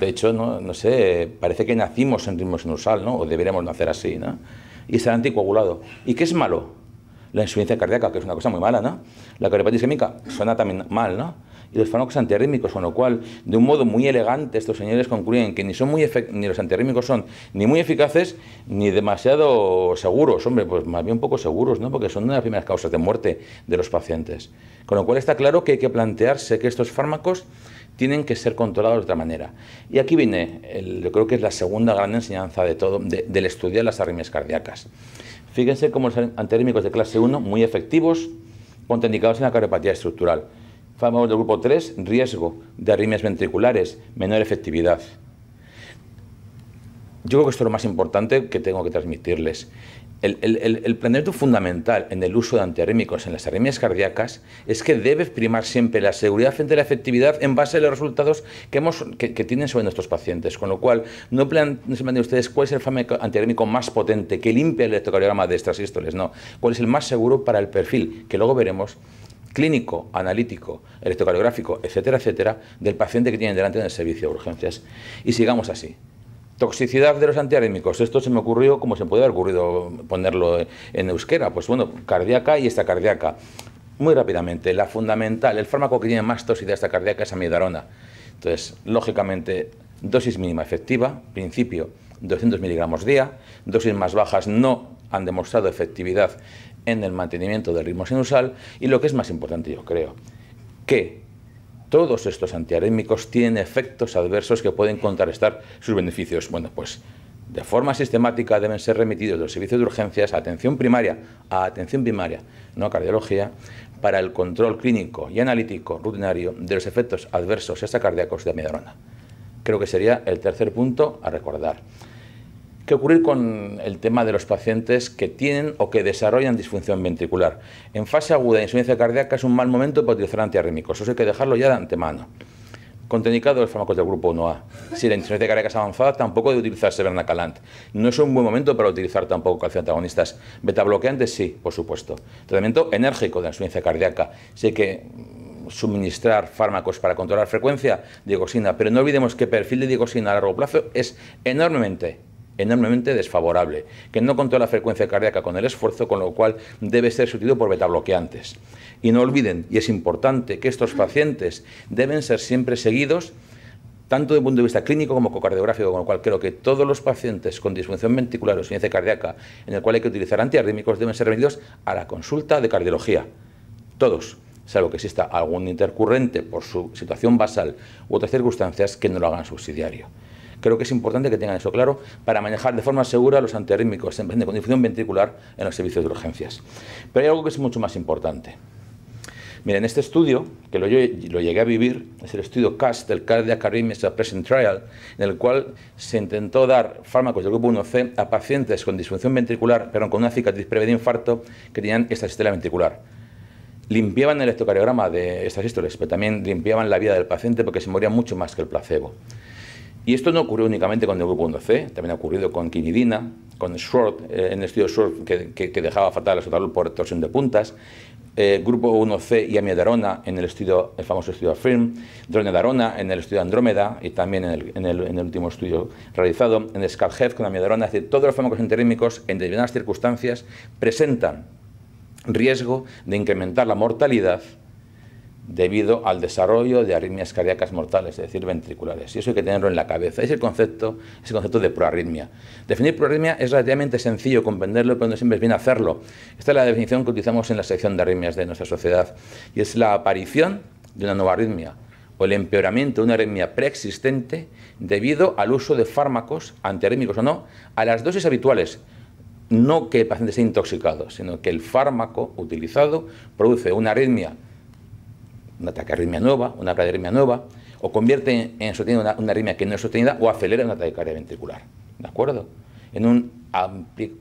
De hecho, no, no sé, parece que nacimos en ritmo sinusal, ¿no? O deberíamos nacer así, ¿no? Y estar anticoagulado. ¿Y qué es malo? la insuficiencia cardíaca, que es una cosa muy mala, ¿no? La cardiopatía isquémica suena también mal, ¿no? Y los fármacos antiarrítmicos, con lo cual, de un modo muy elegante, estos señores concluyen que ni, son muy ni los antiarrítmicos son ni muy eficaces ni demasiado seguros. Hombre, pues más bien un poco seguros, ¿no? Porque son una de las primeras causas de muerte de los pacientes. Con lo cual está claro que hay que plantearse que estos fármacos tienen que ser controlados de otra manera. Y aquí viene, el, yo creo que es la segunda gran enseñanza de todo, del estudio de las arritmias cardíacas. Fíjense cómo los antihérmicos de clase 1, muy efectivos, contraindicados en la cardiopatía estructural. Fármacos del grupo 3, riesgo de arritmias ventriculares, menor efectividad. Yo creo que esto es lo más importante que tengo que transmitirles el, el, planteamiento fundamental en el uso de antiarrítmicos en las arritmias cardíacas es que debe primar siempre la seguridad frente a la efectividad en base a los resultados que, tienen sobre nuestros pacientes. Con lo cual, no, se planteen ustedes cuál es el fármaco más potente que limpia el electrocardiograma de estas sístoles, no. ¿Cuál es el más seguro para el perfil? Que luego veremos clínico, analítico, electrocardiográfico, etcétera, etcétera, del paciente que tienen delante en el servicio de urgencias. Y sigamos así. Toxicidad de los antiarémicos. Esto se me ocurrió como se puede haber ocurrido ponerlo en euskera. Pues bueno, cardíaca y esta cardíaca. Muy rápidamente, la fundamental, el fármaco que tiene más toxicidad esta cardíaca es amidarona. Entonces, lógicamente, dosis mínima efectiva, principio 200 miligramos día, dosis más bajas no han demostrado efectividad en el mantenimiento del ritmo sinusal y lo que es más importante yo creo, que todos estos antiarémicos tienen efectos adversos que pueden contrarrestar sus beneficios. Bueno, pues de forma sistemática deben ser remitidos los servicios de urgencias a atención primaria, a atención primaria, no a cardiología, para el control clínico y analítico rutinario de los efectos adversos extracardíacos de amiodarona. Creo que sería el tercer punto a recordar. ¿Qué ocurrir con el tema de los pacientes que tienen o que desarrollan disfunción ventricular? En fase aguda de insuficiencia cardíaca es un mal momento para utilizar antiarrítmicos, eso hay que dejarlo ya de antemano. Contraindicado los fármacos del grupo 1A. Si la insuficiencia cardíaca es avanzada, tampoco debe utilizarse vernacalant. No es un buen momento para utilizar tampoco Beta Betabloqueantes sí, por supuesto. Tratamiento enérgico de la insuficiencia cardíaca. Sí que suministrar fármacos para controlar frecuencia, digoxina, pero no olvidemos que perfil de digoxina a largo plazo es enormemente enormemente desfavorable, que no controla la frecuencia cardíaca con el esfuerzo, con lo cual debe ser sustituido por betabloqueantes. Y no olviden, y es importante, que estos pacientes deben ser siempre seguidos tanto desde el punto de vista clínico como ecocardiográfico, con lo cual creo que todos los pacientes con disfunción ventricular o insuficiencia cardíaca, en el cual hay que utilizar antiarrítmicos, deben ser remitidos a la consulta de cardiología. Todos, salvo que exista algún intercurrente por su situación basal u otras circunstancias que no lo hagan subsidiario. Creo que es importante que tengan eso claro para manejar de forma segura los antirrítmicos en de condición ventricular en los servicios de urgencias. Pero hay algo que es mucho más importante. Miren, este estudio, que lo, lo llegué a vivir, es el estudio CAST, del Cardiac Arrhythmia present Trial, en el cual se intentó dar fármacos del grupo 1C a pacientes con disfunción ventricular, pero con una cicatriz previa de infarto que tenían esta estela ventricular. Limpiaban el electrocardiograma de estas historias pero también limpiaban la vida del paciente porque se moría mucho más que el placebo. Y esto no ocurrió únicamente con el grupo 1C, también ha ocurrido con quinidina, con Short, eh, en el estudio Short que, dejaba fatal a Sotalol por torsión de puntas, eh, grupo 1C y amiodarona en el estudio, el famoso estudio AFIRM, darona en el estudio Andrómeda y también en el, último estudio realizado, en el con amiodarona, es decir, todos los fármacos enterémicos en determinadas circunstancias presentan riesgo de incrementar la mortalidad debido al desarrollo de arritmias cardíacas mortales, es decir, ventriculares. Y eso hay que tenerlo en la cabeza. Es el concepto, concepto de proarritmia. Definir proarritmia es relativamente sencillo comprenderlo, pero no siempre es bien hacerlo. Esta es la definición que utilizamos en la sección de arritmias de nuestra sociedad. Y es la aparición de una nueva arritmia o el empeoramiento de una arritmia preexistente debido al uso de fármacos, antiarrítmicos o no, a las dosis habituales, no que el paciente esté intoxicado, sino que el fármaco utilizado produce una arritmia una taquiarritmia nueva, una arritmia nueva, o convierte en, sostenida una, una, arritmia que no es sostenida o acelera una taquicardia ventricular. ¿De acuerdo? En un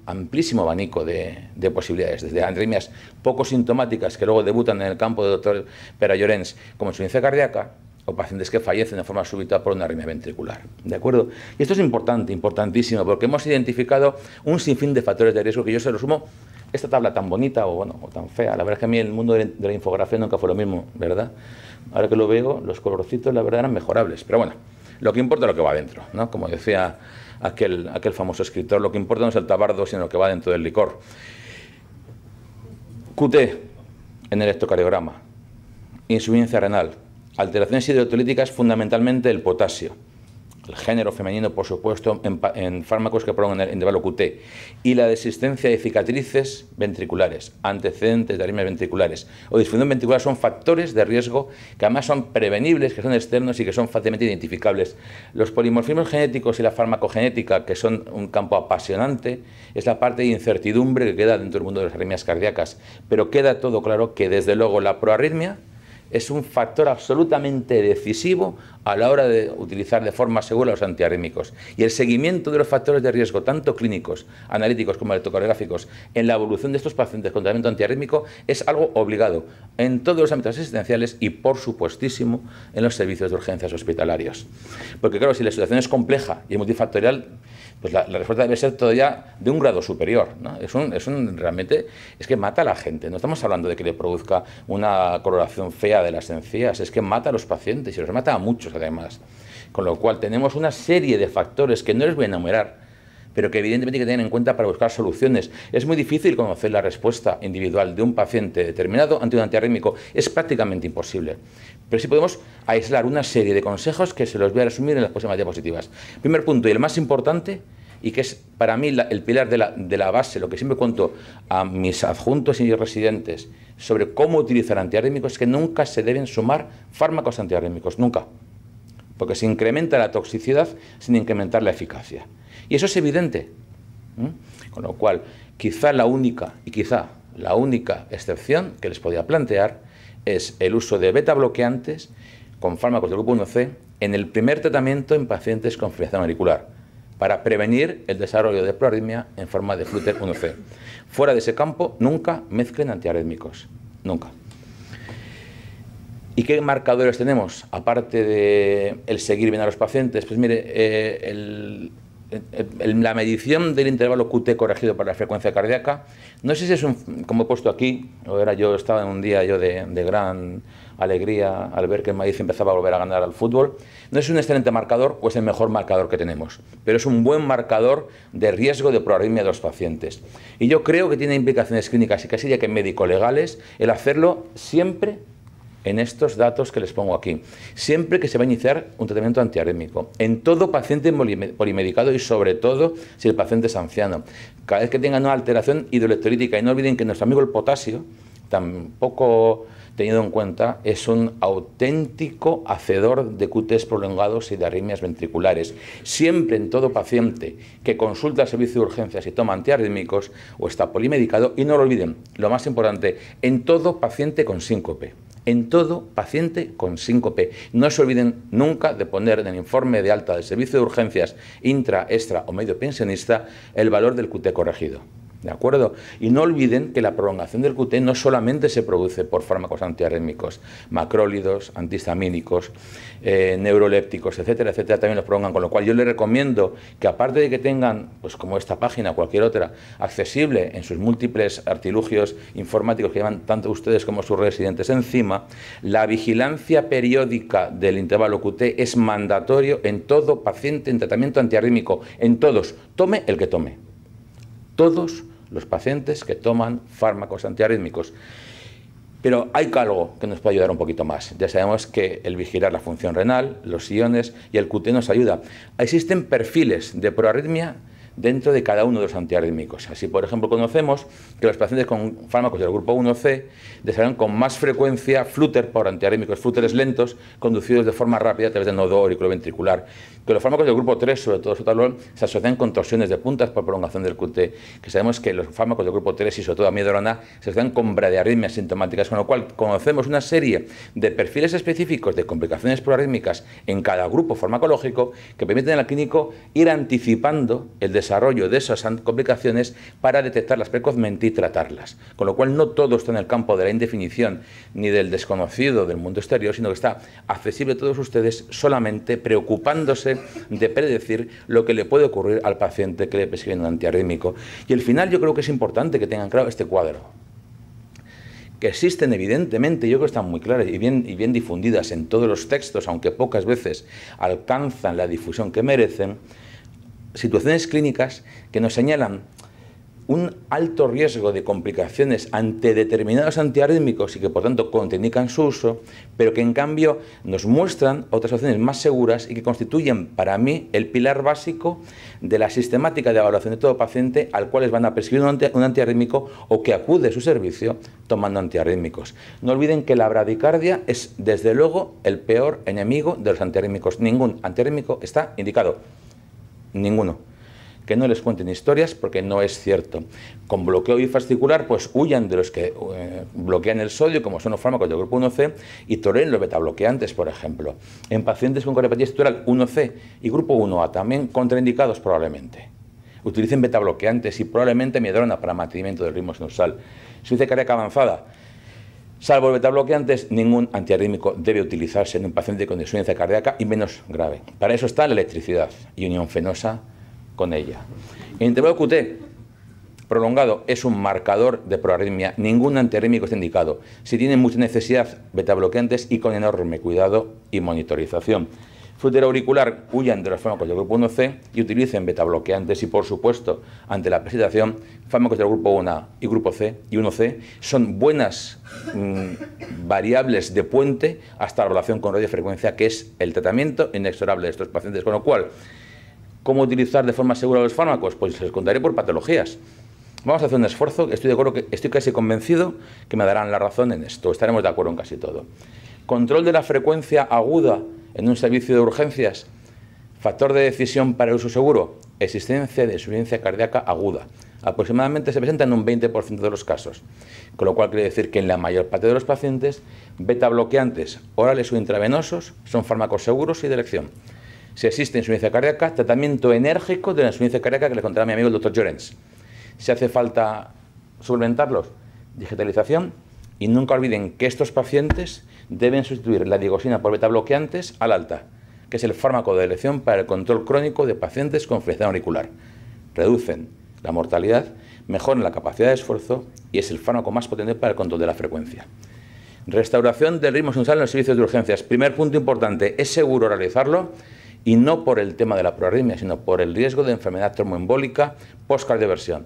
amplísimo abanico de, posibilidades, desde arritmias poco sintomáticas que luego debutan en el campo del doctor Pera Llorens como insuficiencia cardíaca, o pacientes que fallecen de forma súbita por una arritmia ventricular. ¿De acuerdo? Y esto es importante, importantísimo, porque hemos identificado un sinfín de factores de riesgo que yo se lo sumo esta tabla tan bonita o, bueno, o tan fea. La verdad es que a mí el mundo de la infografía nunca fue lo mismo, ¿verdad? Ahora que lo veo, los colorcitos, la verdad, eran mejorables. Pero bueno, lo que importa es lo que va adentro, ¿no? Como decía aquel, aquel famoso escritor, lo que importa no es el tabardo, sino lo que va dentro del licor. QT en el electrocardiograma, insuficiencia renal, alteraciones hidrotolíticas, fundamentalmente el potasio el género femenino, por supuesto, en, fármacos que proponen el intervalo QT, y la desistencia de cicatrices ventriculares, antecedentes de arritmias ventriculares o disfunción ventricular son factores de riesgo que además son prevenibles, que son externos y que son fácilmente identificables. Los polimorfismos genéticos y la farmacogenética, que son un campo apasionante, es la parte de incertidumbre que queda dentro del mundo de las arritmias cardíacas, pero queda todo claro que desde luego la proarritmia es un factor absolutamente decisivo a la hora de utilizar de forma segura los antiarrítmicos. Y el seguimiento de los factores de riesgo, tanto clínicos, analíticos como electrocardiográficos, en la evolución de estos pacientes con tratamiento antiarrítmico es algo obligado en todos los ámbitos asistenciales y, por supuestísimo, en los servicios de urgencias hospitalarios. Porque, claro, si la situación es compleja y multifactorial, pues la, respuesta debe ser todavía de un grado superior. ¿no? Es, un, es un, realmente, es que mata a la gente. No estamos hablando de que le produzca una coloración fea de las encías, es que mata a los pacientes y los mata a muchos además. Con lo cual tenemos una serie de factores que no les voy a enumerar, pero que evidentemente hay que tener en cuenta para buscar soluciones. Es muy difícil conocer la respuesta individual de un paciente determinado ante un antiarrítmico, es prácticamente imposible. Pero sí podemos aislar una serie de consejos que se los voy a resumir en las próximas diapositivas. Primer punto y el más importante, y que es para mí el pilar de la, base, lo que siempre cuento a mis adjuntos y residentes sobre cómo utilizar antiarrítmicos, es que nunca se deben sumar fármacos antiarrítmicos, nunca. Porque se incrementa la toxicidad sin incrementar la eficacia. Y eso es evidente. Con lo cual, quizá la única, y quizá la única excepción que les podía plantear es el uso de beta bloqueantes con fármacos del grupo 1C en el primer tratamiento en pacientes con fibrilación auricular para prevenir el desarrollo de proarritmia en forma de flúter 1C. Fuera de ese campo, nunca mezclen antiarrítmicos. Nunca. ¿Y qué marcadores tenemos? Aparte de el seguir bien a los pacientes, pues mire, eh, el, la medición del intervalo QT corregido para la frecuencia cardíaca, no sé si es un, como he puesto aquí, era yo estaba en un día yo de, gran alegría al ver que el Madrid empezaba a volver a ganar al fútbol, no es un excelente marcador o es el mejor marcador que tenemos, pero es un buen marcador de riesgo de proarritmia de los pacientes. Y yo creo que tiene implicaciones clínicas y casi ya que médico-legales el hacerlo siempre en estos datos que les pongo aquí. Siempre que se va a iniciar un tratamiento antiarrítmico... en todo paciente polimedicado y sobre todo si el paciente es anciano. Cada vez que tenga una alteración hidroelectrolítica, y no olviden que nuestro amigo el potasio, tampoco tenido en cuenta, es un auténtico hacedor de QT prolongados y de arritmias ventriculares. Siempre en todo paciente que consulta al servicio de urgencias y toma antiarrítmicos o está polimedicado, y no lo olviden, lo más importante, en todo paciente con síncope en todo paciente con síncope. No se olviden nunca de poner en el informe de alta del servicio de urgencias intra, extra o medio pensionista el valor del QT corregido. ¿De acuerdo? Y no olviden que la prolongación del QT no solamente se produce por fármacos antiarrítmicos, macrólidos, antihistamínicos, eh, neurolépticos, etcétera, etcétera, también los prolongan. Con lo cual yo les recomiendo que aparte de que tengan, pues como esta página, o cualquier otra, accesible en sus múltiples artilugios informáticos que llevan tanto ustedes como sus residentes encima, la vigilancia periódica del intervalo QT es mandatorio en todo paciente en tratamiento antiarrítmico, en todos, tome el que tome. Todos los pacientes que toman fármacos antiarrítmicos. Pero hay algo que nos puede ayudar un poquito más. Ya sabemos que el vigilar la función renal, los iones y el QT nos ayuda. Existen perfiles de proarritmia dentro de cada uno de los antiarrítmicos. Así, por ejemplo, conocemos que los pacientes con fármacos del grupo 1C desarrollan con más frecuencia flúter por antiarrítmicos, flúteres lentos conducidos de forma rápida a través del nodo auriculoventricular. Que los fármacos del grupo 3, sobre todo sotalol, se asocian con torsiones de puntas por prolongación del QT. Que sabemos que los fármacos del grupo 3 y sobre todo amiodarona se asocian con bradiarritmias sintomáticas, con lo cual conocemos una serie de perfiles específicos de complicaciones proarrítmicas en cada grupo farmacológico que permiten al clínico ir anticipando el desarrollo desarrollo de esas complicaciones para detectarlas precozmente y tratarlas. Con lo cual no todo está en el campo de la indefinición ni del desconocido del mundo exterior, sino que está accesible a todos ustedes solamente preocupándose de predecir lo que le puede ocurrir al paciente que le prescribe un antiarrítmico. Y al final yo creo que es importante que tengan claro este cuadro que existen evidentemente, yo creo que están muy claras y bien, y bien difundidas en todos los textos, aunque pocas veces alcanzan la difusión que merecen, situaciones clínicas que nos señalan un alto riesgo de complicaciones ante determinados antiarrítmicos y que por tanto contraindican su uso, pero que en cambio nos muestran otras opciones más seguras y que constituyen para mí el pilar básico de la sistemática de evaluación de todo paciente al cual les van a prescribir un, antiarrítmico o que acude a su servicio tomando antiarrítmicos. No olviden que la bradicardia es desde luego el peor enemigo de los antiarrítmicos. Ningún antiarrítmico está indicado ninguno. Que no les cuenten historias porque no es cierto. Con bloqueo bifascicular, pues huyan de los que eh, bloquean el sodio, como son los fármacos del grupo 1C, y toleren los betabloqueantes, por ejemplo. En pacientes con cardiopatía estructural 1C y grupo 1A, también contraindicados probablemente utilicen betabloqueantes y probablemente miedrona para mantenimiento del ritmo sinusal. Si dice cardíaca avanzada, Salvo beta-bloqueantes, ningún antiarrítmico debe utilizarse en un paciente con insuficiencia cardíaca y menos grave. Para eso está la electricidad y unión fenosa con ella. El intervalo QT prolongado es un marcador de proarritmia. Ningún antiarrítmico está indicado. Si tiene mucha necesidad, beta-bloqueantes y con enorme cuidado y monitorización frutera auricular huyan de los fármacos del grupo 1C y utilicen beta betabloqueantes y, por supuesto, ante la presentación, fármacos del grupo 1A y grupo C y 1C son buenas mm, variables de puente hasta la relación con radiofrecuencia, que es el tratamiento inexorable de estos pacientes. Con lo cual, ¿cómo utilizar de forma segura los fármacos? Pues les contaré por patologías. Vamos a hacer un esfuerzo, estoy, de acuerdo que, estoy casi convencido que me darán la razón en esto, estaremos de acuerdo en casi todo. Control de la frecuencia aguda en un servicio de urgencias. Factor de decisión para el uso seguro, existencia de insuficiencia cardíaca aguda. Aproximadamente se presenta en un 20% de los casos, con lo cual quiere decir que en la mayor parte de los pacientes, beta bloqueantes orales o intravenosos son fármacos seguros y de elección. Si existe insuficiencia cardíaca, tratamiento enérgico de la insuficiencia cardíaca que le contará mi amigo el doctor Llorens. Si hace falta suplementarlos, digitalización, y nunca olviden que estos pacientes deben sustituir la digoxina por beta bloqueantes al alta, que es el fármaco de elección para el control crónico de pacientes con frecuencia auricular. Reducen la mortalidad, mejoran la capacidad de esfuerzo y es el fármaco más potente para el control de la frecuencia. Restauración del ritmo sinusal en los servicios de urgencias. Primer punto importante, es seguro realizarlo y no por el tema de la proarritmia, sino por el riesgo de enfermedad tromboembólica postcardioversión.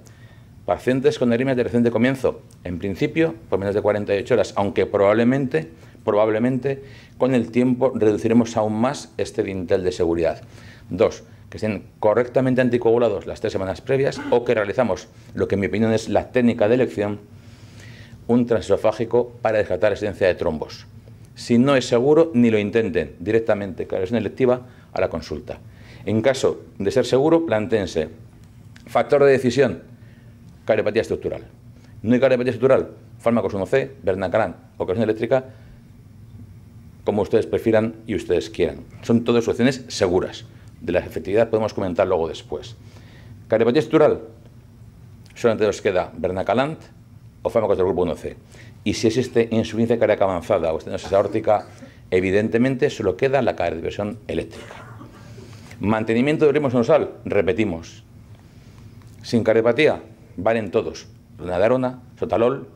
Pacientes con arritmias de reciente comienzo, en principio, por menos de 48 horas, aunque probablemente Probablemente con el tiempo reduciremos aún más este dintel de seguridad. Dos, que estén correctamente anticoagulados las tres semanas previas o que realizamos lo que en mi opinión es la técnica de elección, un transesofágico para descartar existencia de trombos. Si no es seguro, ni lo intenten directamente, Caresión electiva a la consulta. En caso de ser seguro, plantense. Factor de decisión, cardiopatía estructural. No hay cardiopatía estructural, fármacos 1C, Bernacarán o cargación eléctrica como ustedes prefieran y ustedes quieran. Son todas soluciones seguras. De la efectividad podemos comentar luego después. Cardiopatía estructural... solamente nos queda Bernacalant o fármacos del grupo 1C. Y si existe insuficiencia cardíaca avanzada o estenosis aórtica, evidentemente solo queda la cardioversión eléctrica. Mantenimiento del ritmo repetimos. Sin cardiopatía, valen todos. Nadarona, sotalol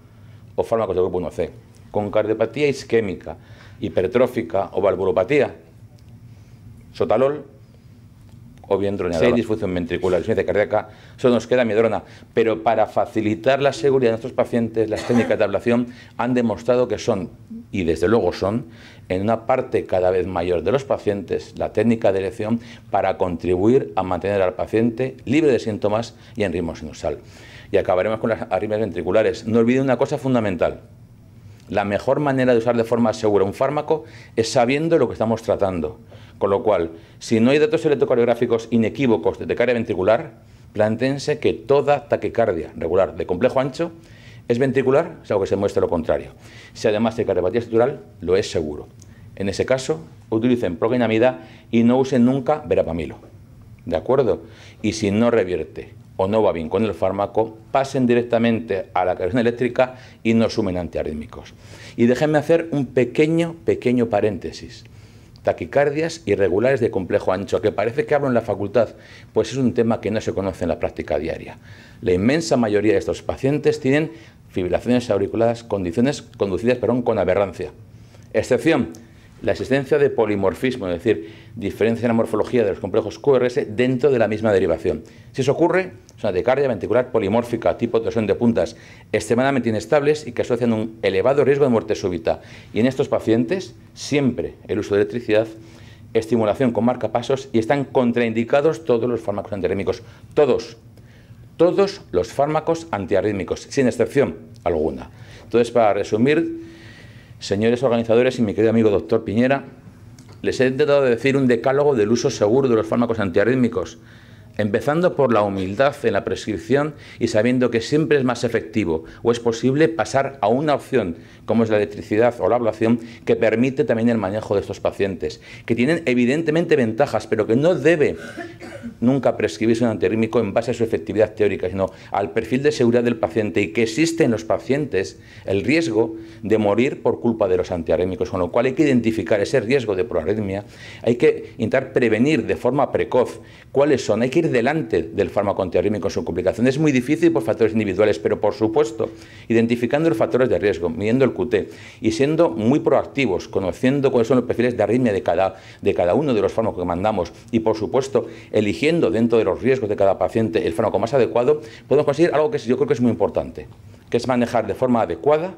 o fármacos del grupo 1C. Con cardiopatía isquémica, hipertrófica o valvulopatía, sotalol, o bien droneador. disfunción ventricular, disfunción cardíaca, solo nos queda miedrona. Pero para facilitar la seguridad de nuestros pacientes, las técnicas de ablación han demostrado que son, y desde luego son, en una parte cada vez mayor de los pacientes, la técnica de elección para contribuir a mantener al paciente libre de síntomas y en ritmo sinusal. Y acabaremos con las arritmias ventriculares. No olviden una cosa fundamental. La mejor manera de usar de forma segura un fármaco es sabiendo lo que estamos tratando. Con lo cual, si no hay datos electrocardiográficos inequívocos de taquicardia ventricular, plantéense que toda taquicardia regular de complejo ancho es ventricular, salvo que se muestre lo contrario. Si además hay cardiopatía estructural, lo es seguro. En ese caso, utilicen proginamida y no usen nunca verapamilo. ¿De acuerdo? Y si no revierte o no va bien con el fármaco, pasen directamente a la carga eléctrica y no sumen antiarrítmicos. Y déjenme hacer un pequeño, pequeño paréntesis. Taquicardias irregulares de complejo ancho, que parece que hablo en la facultad, pues es un tema que no se conoce en la práctica diaria. La inmensa mayoría de estos pacientes tienen fibrilaciones auriculares, condiciones conducidas perdón, con aberrancia. Excepción, la existencia de polimorfismo, es decir, diferencia en la morfología de los complejos QRS dentro de la misma derivación. Si eso ocurre, es de decardia ventricular polimórfica tipo torsión de puntas extremadamente inestables y que asocian un elevado riesgo de muerte súbita. Y en estos pacientes, siempre el uso de electricidad, estimulación con marcapasos y están contraindicados todos los fármacos antiarrítmicos, todos, todos los fármacos antiarrítmicos, sin excepción alguna. Entonces, para resumir, Señores organizadores y mi querido amigo doctor Piñera, les he intentado decir un decálogo del uso seguro de los fármacos antiarrítmicos, empezando por la humildad en la prescripción y sabiendo que siempre es más efectivo o es posible pasar a una opción como es la electricidad o la ablación, que permite también el manejo de estos pacientes, que tienen evidentemente ventajas, pero que no debe nunca prescribirse un antirrítmico en base a su efectividad teórica, sino al perfil de seguridad del paciente y que existe en los pacientes el riesgo de morir por culpa de los antiarrémicos con lo cual hay que identificar ese riesgo de proarritmia, hay que intentar prevenir de forma precoz cuáles son, hay que ir delante del fármaco antiarrémico en su complicación. Es muy difícil por factores individuales, pero por supuesto, identificando los factores de riesgo, midiendo el y siendo muy proactivos, conociendo cuáles son los perfiles de arritmia de cada, de cada uno de los fármacos que mandamos y, por supuesto, eligiendo dentro de los riesgos de cada paciente el fármaco más adecuado, podemos conseguir algo que yo creo que es muy importante, que es manejar de forma adecuada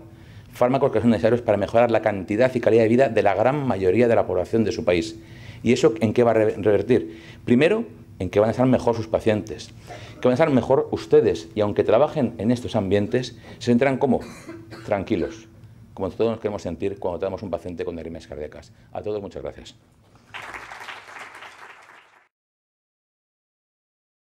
fármacos que son necesarios para mejorar la cantidad y calidad de vida de la gran mayoría de la población de su país. ¿Y eso en qué va a revertir? Primero, en que van a estar mejor sus pacientes, que van a estar mejor ustedes y aunque trabajen en estos ambientes, se entran como tranquilos, como todos nos queremos sentir cuando tratamos un paciente con arritmias cardíacas. A todos, muchas gracias.